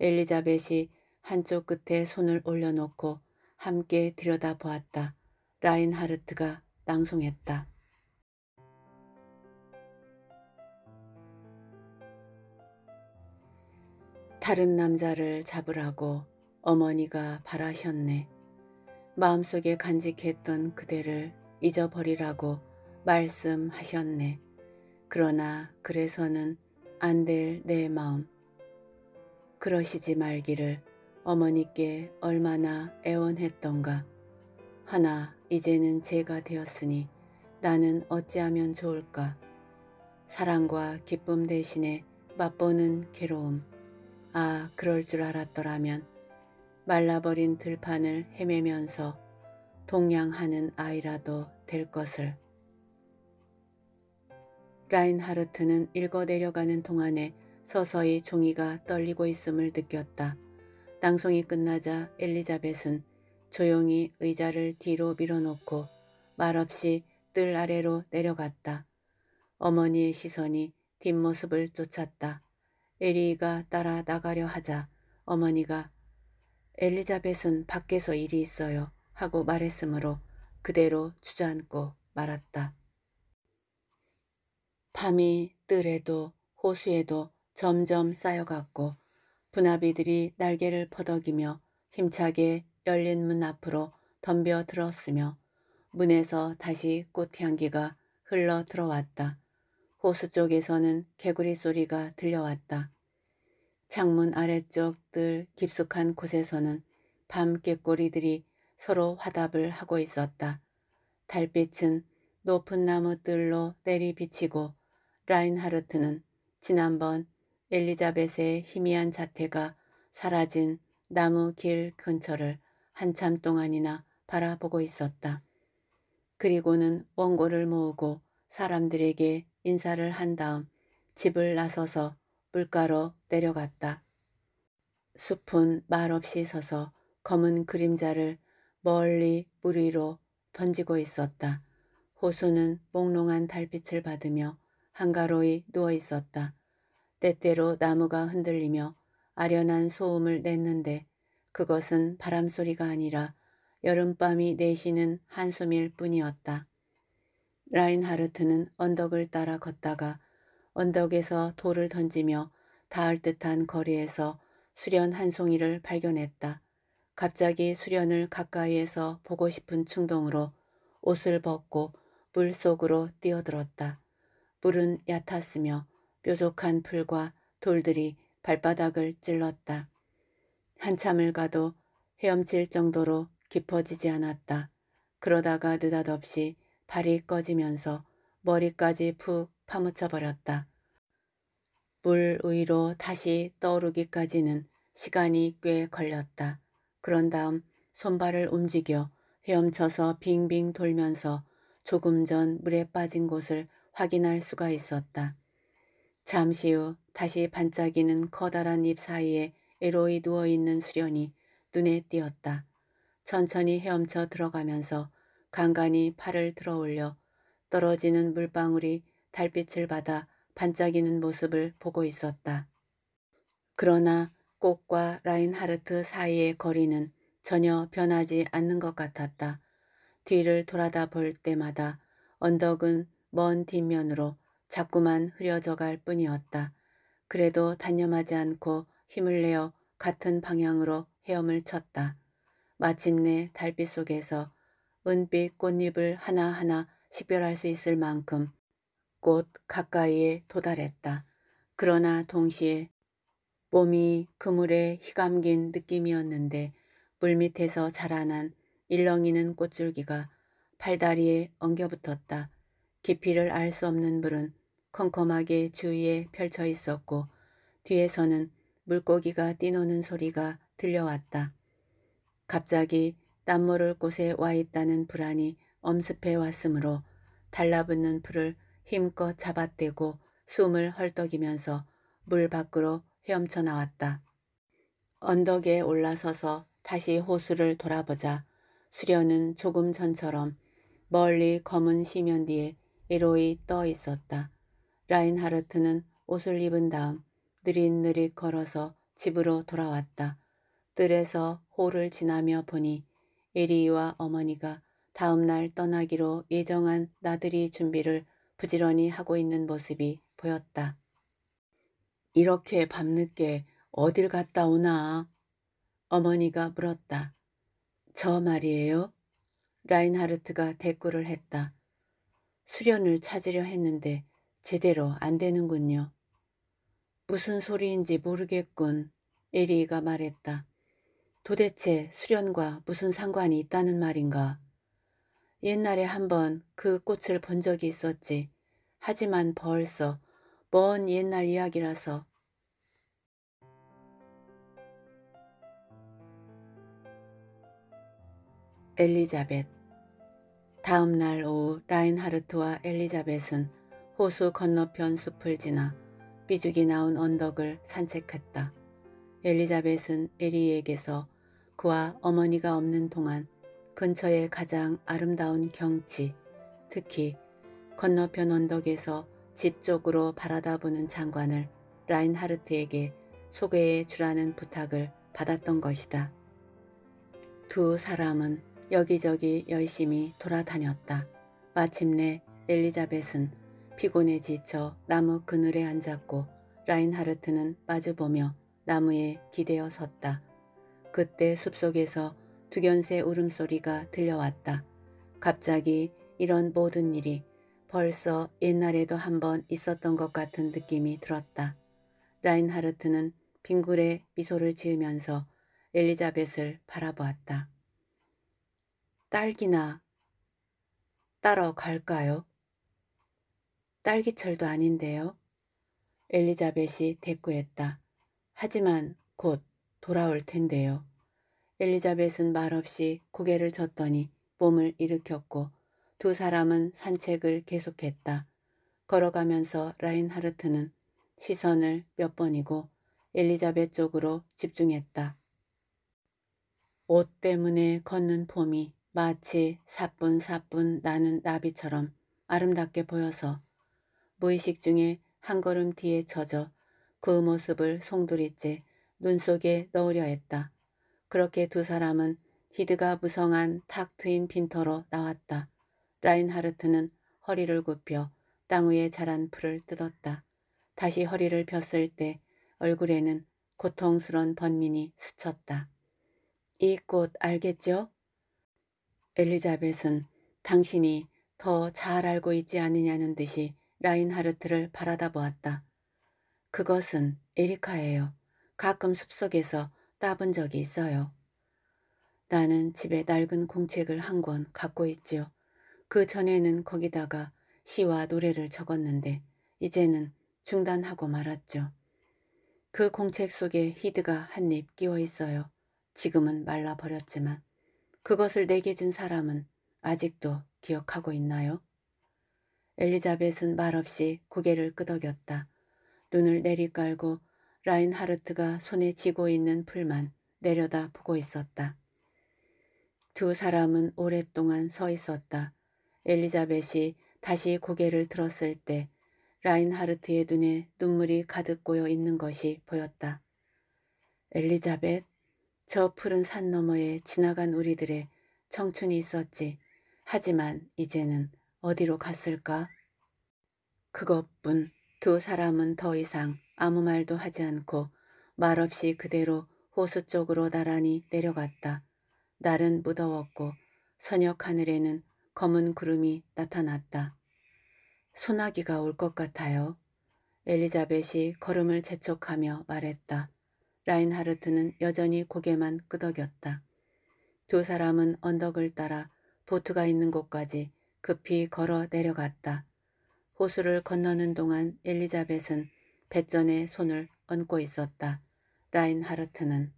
A: 엘리자벳이 한쪽 끝에 손을 올려놓고 함께 들여다보았다. 라인하르트가 낭송했다. 다른 남자를 잡으라고 어머니가 바라셨네. 마음속에 간직했던 그대를 잊어버리라고 말씀하셨네. 그러나 그래서는 안 될 내 마음. 그러시지 말기를 어머니께 얼마나 애원했던가. 하나 이제는 제가 되었으니 나는 어찌하면 좋을까. 사랑과 기쁨 대신에 맛보는 괴로움. 아 그럴 줄 알았더라면 말라버린 들판을 헤매면서 동양하는 아이라도 될 것을. 라인하르트는 읽어 내려가는 동안에 서서히 종이가 떨리고 있음을 느꼈다. 낭송이 끝나자 엘리자벳은 조용히 의자를 뒤로 밀어놓고 말없이 뜰 아래로 내려갔다. 어머니의 시선이 뒷모습을 쫓았다. 에리가 따라 나가려 하자 어머니가 엘리자벳은 밖에서 일이 있어요 하고 말했으므로 그대로 주저앉고 말았다. 밤이 뜰에도 호수에도 점점 쌓여갔고 분화비들이 날개를 퍼덕이며 힘차게 열린 문 앞으로 덤벼 들었으며 문에서 다시 꽃향기가 흘러 들어왔다. 호수 쪽에서는 개구리 소리가 들려왔다. 창문 아래쪽들 깊숙한 곳에서는 밤 깨꼬리들이 서로 화답을 하고 있었다. 달빛은 높은 나무들로 때리비치고 라인하르트는 지난번 엘리자벳의 희미한 자태가 사라진 나무 길 근처를 한참 동안이나 바라보고 있었다. 그리고는 원고를 모으고 사람들에게 인사를 한 다음 집을 나서서 물가로 내려갔다. 숲은 말없이 서서 검은 그림자를 멀리 뿌리로 던지고 있었다. 호수는 몽롱한 달빛을 받으며 한가로이 누워 있었다. 때때로 나무가 흔들리며 아련한 소음을 냈는데 그것은 바람소리가 아니라 여름밤이 내쉬는 한숨일 뿐이었다. 라인하르트는 언덕을 따라 걷다가 언덕에서 돌을 던지며 닿을 듯한 거리에서 수련 한 송이를 발견했다. 갑자기 수련을 가까이에서 보고 싶은 충동으로 옷을 벗고 물 속으로 뛰어들었다. 물은 얕았으며 뾰족한 풀과 돌들이 발바닥을 찔렀다. 한참을 가도 헤엄칠 정도로 깊어지지 않았다. 그러다가 느닷없이 발이 꺼지면서 머리까지 푹 파묻혀 버렸다. 물 위로 다시 떠오르기까지는 시간이 꽤 걸렸다. 그런 다음 손발을 움직여 헤엄쳐서 빙빙 돌면서 조금 전 물에 빠진 곳을 확인할 수가 있었다. 잠시 후 다시 반짝이는 커다란 잎 사이에 애로이 누워있는 수련이 눈에 띄었다. 천천히 헤엄쳐 들어가면서 간간히 팔을 들어올려 떨어지는 물방울이 달빛을 받아 반짝이는 모습을 보고 있었다. 그러나 꽃과 라인하르트 사이의 거리는 전혀 변하지 않는 것 같았다. 뒤를 돌아다 볼 때마다 언덕은 먼 뒷면으로 자꾸만 흐려져 갈 뿐이었다. 그래도 단념하지 않고 힘을 내어 같은 방향으로 헤엄을 쳤다. 마침내 달빛 속에서 은빛 꽃잎을 하나하나 식별할 수 있을 만큼 곧 가까이에 도달했다. 그러나 동시에 몸이 그물에 휘감긴 느낌이었는데 물 밑에서 자라난 일렁이는 꽃줄기가 팔다리에 엉겨붙었다. 깊이를 알 수 없는 물은 컴컴하게 주위에 펼쳐 있었고 뒤에서는 물고기가 뛰노는 소리가 들려왔다. 갑자기 땀 모를 곳에 와 있다는 불안이 엄습해 왔으므로 달라붙는 풀을 힘껏 잡아떼고 숨을 헐떡이면서 물 밖으로 헤엄쳐 나왔다. 언덕에 올라서서 다시 호수를 돌아보자 수련은 조금 전처럼 멀리 검은 시면 뒤에 에로이 떠 있었다. 라인하르트는 옷을 입은 다음 느릿느릿 걸어서 집으로 돌아왔다. 뜰에서 호를 지나며 보니 에리와 이 어머니가 다음날 떠나기로 예정한 나들이 준비를 부지런히 하고 있는 모습이 보였다. 이렇게 밤늦게 어딜 갔다 오나? 어머니가 물었다. 저 말이에요? 라인하르트가 대꾸를 했다. 수련을 찾으려 했는데 제대로 안 되는군요. 무슨 소리인지 모르겠군. 에리가 말했다. 도대체 수련과 무슨 상관이 있다는 말인가? 옛날에 한번 그 꽃을 본 적이 있었지. 하지만 벌써 먼 옛날 이야기라서 엘리자벳 다음 날 오후 라인하르트와 엘리자벳은 호수 건너편 숲을 지나 삐죽이 나온 언덕을 산책했다. 엘리자벳은 에리에게서 그와 어머니가 없는 동안 근처의 가장 아름다운 경치, 특히 건너편 언덕에서 집 쪽으로 바라다보는 장관을 라인하르트에게 소개해 주라는 부탁을 받았던 것이다. 두 사람은 여기저기 열심히 돌아다녔다. 마침내 엘리자벳은 피곤에 지쳐 나무 그늘에 앉았고 라인하르트는 마주보며 나무에 기대어 섰다. 그때 숲속에서 두견새 울음소리가 들려왔다. 갑자기 이런 모든 일이 벌써 옛날에도 한 번 있었던 것 같은 느낌이 들었다. 라인하르트는 빙굴에 미소를 지으면서 엘리자벳을 바라보았다. 딸기나 따러 갈까요? 딸기철도 아닌데요. 엘리자벳이 대꾸했다. 하지만 곧 돌아올 텐데요. 엘리자벳은 말없이 고개를 젓더니 몸을 일으켰고 두 사람은 산책을 계속했다. 걸어가면서 라인하르트는 시선을 몇 번이고 엘리자벳 쪽으로 집중했다. 옷 때문에 걷는 봄이 마치 사뿐사뿐 나는 나비처럼 아름답게 보여서 무의식 중에 한 걸음 뒤에 젖어 그 모습을 송두리째 눈 속에 넣으려 했다. 그렇게 두 사람은 히드가 무성한 탁 트인 빈터로 나왔다. 라인하르트는 허리를 굽혀 땅 위에 자란 풀을 뜯었다. 다시 허리를 폈을 때 얼굴에는 고통스런 번민이 스쳤다. 이 꽃 알겠죠? 엘리자벳은 당신이 더 잘 알고 있지 않느냐는 듯이 라인하르트를 바라다 보았다. 그것은 에리카예요. 가끔 숲속에서 따본 적이 있어요. 나는 집에 낡은 공책을 한 권 갖고 있지요. 그 전에는 거기다가 시와 노래를 적었는데 이제는 중단하고 말았죠. 그 공책 속에 히드가 한 입 끼워 있어요. 지금은 말라버렸지만 그것을 내게 준 사람은 아직도 기억하고 있나요? 엘리자벳은 말없이 고개를 끄덕였다. 눈을 내리깔고 라인하르트가 손에 쥐고 있는 풀만 내려다 보고 있었다. 두 사람은 오랫동안 서 있었다. 엘리자벳이 다시 고개를 들었을 때 라인하르트의 눈에 눈물이 가득 고여 있는 것이 보였다. 엘리자벳, 저 푸른 산 너머에 지나간 우리들의 청춘이 있었지. 하지만 이제는 어디로 갔을까? 그것뿐 두 사람은 더 이상 아무 말도 하지 않고 말없이 그대로 호수 쪽으로 나란히 내려갔다. 날은 무더웠고 선역 하늘에는 검은 구름이 나타났다. 소나기가 올 것 같아요. 엘리자벳이 걸음을 재촉하며 말했다. 라인하르트는 여전히 고개만 끄덕였다. 두 사람은 언덕을 따라 보트가 있는 곳까지 급히 걸어 내려갔다. 호수를 건너는 동안 엘리자벳은 배전에 손을 얹고 있었다. 라인하르트는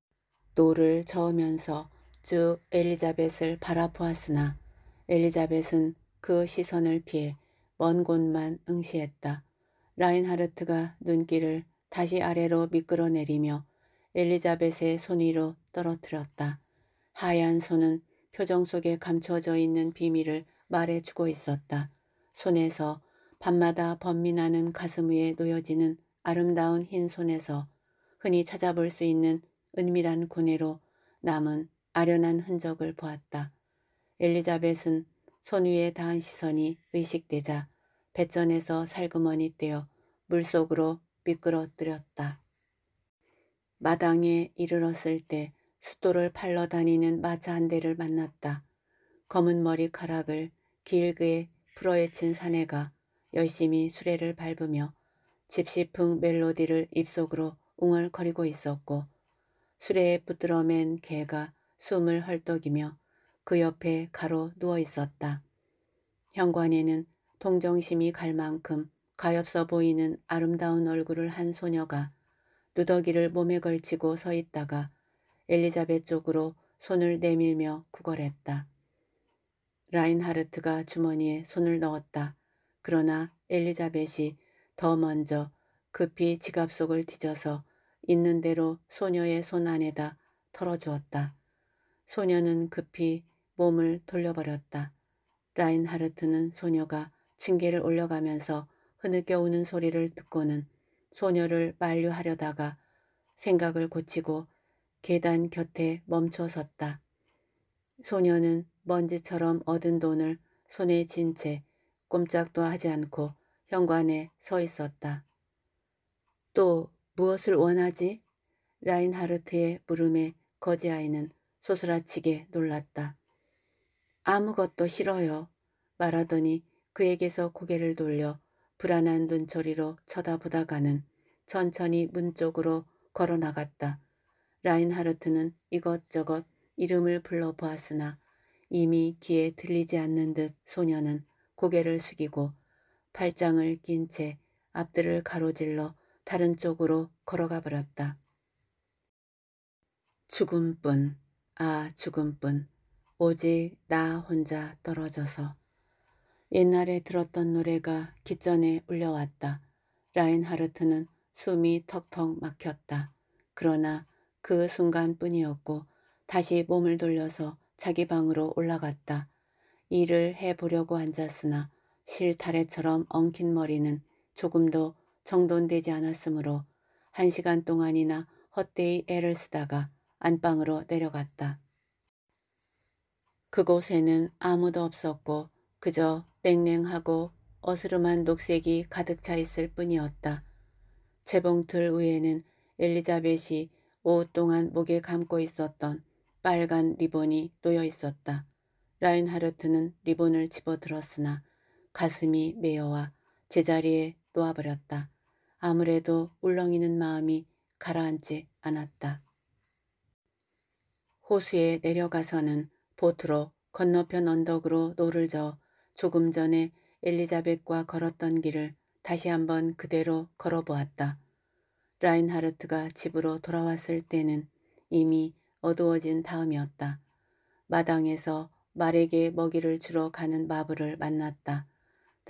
A: 노를 저으면서 쭉 엘리자벳을 바라보았으나 엘리자벳은 그 시선을 피해 먼 곳만 응시했다. 라인하르트가 눈길을 다시 아래로 미끄러내리며 엘리자벳의 손 위로 떨어뜨렸다. 하얀 손은 표정 속에 감춰져 있는 비밀을 말해주고 있었다. 손에서 밤마다 번민하는 가슴 위에 놓여지는 아름다운 흰 손에서 흔히 찾아볼 수 있는 은밀한 고뇌로 남은 아련한 흔적을 보았다. 엘리자벳은 손 위에 닿은 시선이 의식되자 배전에서 살그머니 떼어 물속으로 미끄러뜨렸다. 마당에 이르렀을 때 수도를 팔러 다니는 마차 한 대를 만났다. 검은 머리카락을 길게 풀어헤친 사내가 열심히 수레를 밟으며 집시풍 멜로디를 입속으로 웅얼거리고 있었고 수레에 붙들어 맨 개가 숨을 헐떡이며 그 옆에 가로 누워 있었다. 현관에는 동정심이 갈 만큼 가엾어 보이는 아름다운 얼굴을 한 소녀가 누더기를 몸에 걸치고 서 있다가 엘리자벳 쪽으로 손을 내밀며 구걸했다. 라인하르트가 주머니에 손을 넣었다. 그러나 엘리자벳이 더 먼저 급히 지갑 속을 뒤져서 있는 대로 소녀의 손 안에다 털어주었다. 소녀는 급히 몸을 돌려버렸다. 라인하르트는 소녀가 징계를 올려가면서 흐느껴 우는 소리를 듣고는 소녀를 만류하려다가 생각을 고치고 계단 곁에 멈춰 섰다. 소녀는 먼지처럼 얻은 돈을 손에 쥔 채 꼼짝도 하지 않고 현관에 서 있었다. 또 무엇을 원하지? 라인하르트의 물음에 거지아이는 소스라치게 놀랐다. 아무것도 싫어요. 말하더니 그에게서 고개를 돌려 불안한 눈초리로 쳐다보다가는 천천히 문 쪽으로 걸어나갔다. 라인하르트는 이것저것 이름을 불러보았으나 이미 귀에 들리지 않는 듯 소녀는 고개를 숙이고 팔짱을 낀 채앞뒤를 가로질러 다른 쪽으로 걸어가 버렸다. 죽음뿐, 아 죽음뿐, 오직 나 혼자 떨어져서 옛날에 들었던 노래가 기전에 울려왔다. 라인하르트는 숨이 턱턱 막혔다. 그러나 그 순간뿐이었고 다시 몸을 돌려서 자기 방으로 올라갔다. 일을 해보려고 앉았으나 실타래처럼 엉킨 머리는 조금도 정돈되지 않았으므로 한 시간 동안이나 헛되이 애를 쓰다가 안방으로 내려갔다. 그곳에는 아무도 없었고 그저 냉랭하고 어스름한 녹색이 가득 차 있을 뿐이었다. 재봉틀 위에는 엘리자벳이 오후 동안 목에 감고 있었던 빨간 리본이 놓여 있었다. 라인하르트는 리본을 집어들었으나 가슴이 메어와 제자리에 놓아버렸다. 아무래도 울렁이는 마음이 가라앉지 않았다. 호수에 내려가서는 보트로 건너편 언덕으로 노를 저어 조금 전에 엘리자벳과 걸었던 길을 다시 한번 그대로 걸어보았다. 라인하르트가 집으로 돌아왔을 때는 이미 어두워진 다음이었다. 마당에서 말에게 먹이를 주러 가는 마블을 만났다.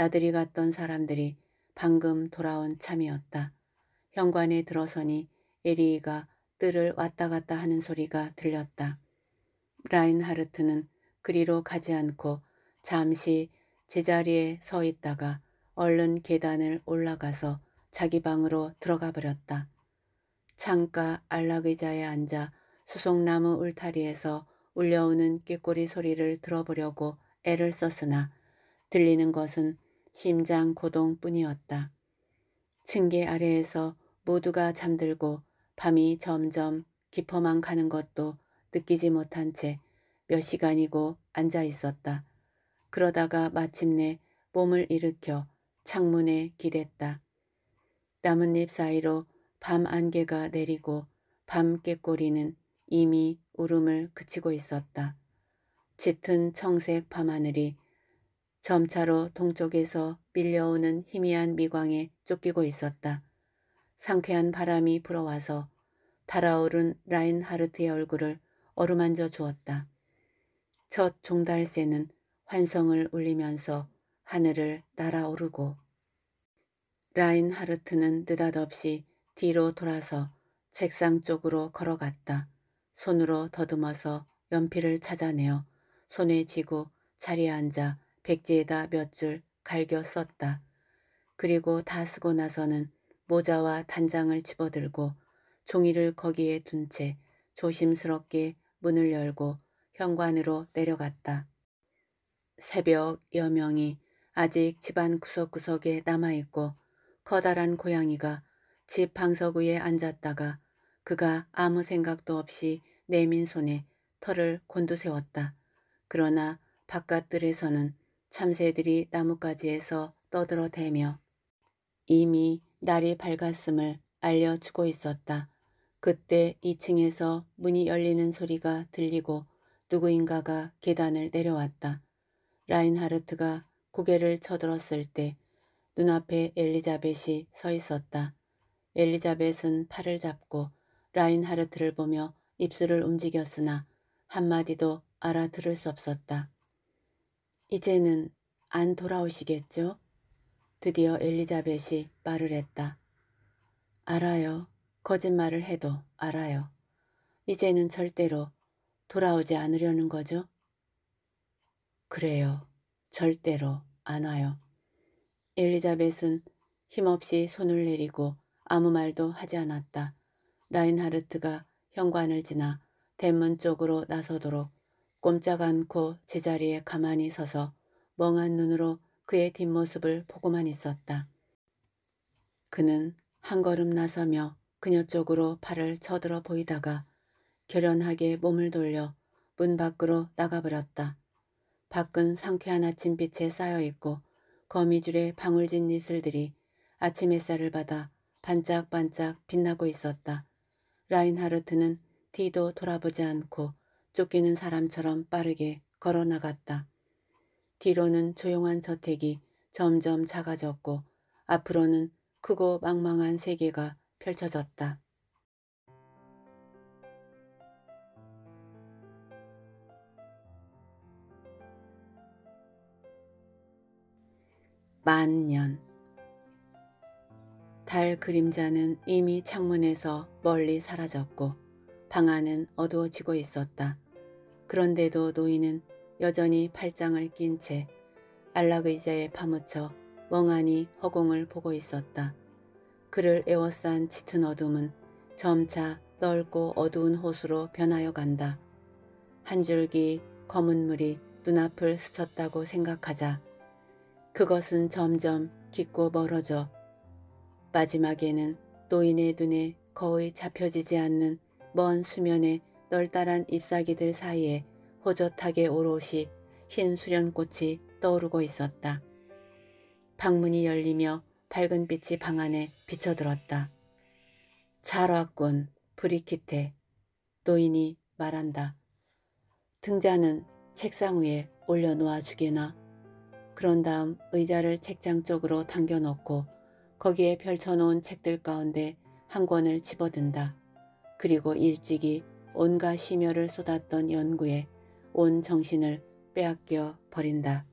A: 나들이 갔던 사람들이 방금 돌아온 참이었다. 현관에 들어서니 에리이가 뜰을 왔다 갔다 하는 소리가 들렸다. 라인하르트는 그리로 가지 않고 잠시 제자리에 서 있다가 얼른 계단을 올라가서 자기 방으로 들어가 버렸다. 창가 안락의자에 앉아 수송나무 울타리에서 울려오는 꾀꼬리 소리를 들어보려고 애를 썼으나 들리는 것은 심장 고동뿐이었다. 층계 아래에서 모두가 잠들고 밤이 점점 깊어만 가는 것도 느끼지 못한 채 몇 시간이고 앉아 있었다. 그러다가 마침내 몸을 일으켜 창문에 기댔다. 나뭇잎 사이로 밤 안개가 내리고 밤 깨꼬리는 이미 울음을 그치고 있었다. 짙은 청색 밤하늘이 점차로 동쪽에서 밀려오는 희미한 미광에 쫓기고 있었다. 상쾌한 바람이 불어와서 달아오른 라인하르트의 얼굴을 어루만져 주었다. 첫 종달새는 환성을 울리면서 하늘을 날아오르고 라인하르트는 느닷없이 뒤로 돌아서 책상 쪽으로 걸어갔다. 손으로 더듬어서 연필을 찾아내어 손에 쥐고 자리에 앉아 백지에다 몇 줄 갈겨 썼다. 그리고 다 쓰고 나서는 모자와 단장을 집어들고 종이를 거기에 둔 채 조심스럽게 문을 열고 현관으로 내려갔다. 새벽 여명이 아직 집안 구석구석에 남아있고 커다란 고양이가 집 방석 위에 앉았다가 그가 아무 생각도 없이 내민 손에 털을 곤두세웠다. 그러나 바깥들에서는 참새들이 나뭇가지에서 떠들어대며 이미 날이 밝았음을 알려주고 있었다. 그때 2층에서 문이 열리는 소리가 들리고 누구인가가 계단을 내려왔다. 라인하르트가 고개를 쳐들었을 때 눈앞에 엘리자벳이 서 있었다. 엘리자벳은 팔을 잡고 라인하르트를 보며 입술을 움직였으나 한마디도 알아들을 수 없었다. 이제는 안 돌아오시겠죠? 드디어 엘리자벳이 말을 했다. 알아요. 거짓말을 해도 알아요. 이제는 절대로 돌아오지 않으려는 거죠? 그래요. 절대로 안 와요. 엘리자벳은 힘없이 손을 내리고 아무 말도 하지 않았다. 라인하르트가 현관을 지나 대문 쪽으로 나서도록 꼼짝 않고 제자리에 가만히 서서 멍한 눈으로 그의 뒷모습을 보고만 있었다. 그는 한 걸음 나서며 그녀 쪽으로 발을 쳐들어 보이다가 결연하게 몸을 돌려 문 밖으로 나가버렸다. 밖은 상쾌한 아침빛에 쌓여있고 거미줄에 방울진 이슬들이 아침 햇살을 받아 반짝반짝 빛나고 있었다. 라인하르트는 뒤도 돌아보지 않고 쫓기는 사람처럼 빠르게 걸어나갔다. 뒤로는 조용한 저택이 점점 작아졌고 앞으로는 크고 망망한 세계가 펼쳐졌다. 만년 달 그림자는 이미 창문에서 멀리 사라졌고 방 안은 어두워지고 있었다. 그런데도 노인은 여전히 팔짱을 낀 채 안락의자에 파묻혀 멍하니 허공을 보고 있었다. 그를 에워싼 짙은 어둠은 점차 넓고 어두운 호수로 변하여 간다. 한 줄기 검은 물이 눈앞을 스쳤다고 생각하자. 그것은 점점 깊고 멀어져 마지막에는 노인의 눈에 거의 잡혀지지 않는 먼 수면에 널따란 잎사귀들 사이에 호젓하게 오롯이 흰 수련꽃이 떠오르고 있었다. 방문이 열리며 밝은 빛이 방 안에 비쳐들었다. 잘 왔군, 브리키테. 노인이 말한다. 등자는 책상 위에 올려놓아 주게나. 그런 다음 의자를 책장 쪽으로 당겨놓고 거기에 펼쳐놓은 책들 가운데 한 권을 집어든다. 그리고 일찍이 온갖 심혈을 쏟았던 연구에 온 정신을 빼앗겨 버린다.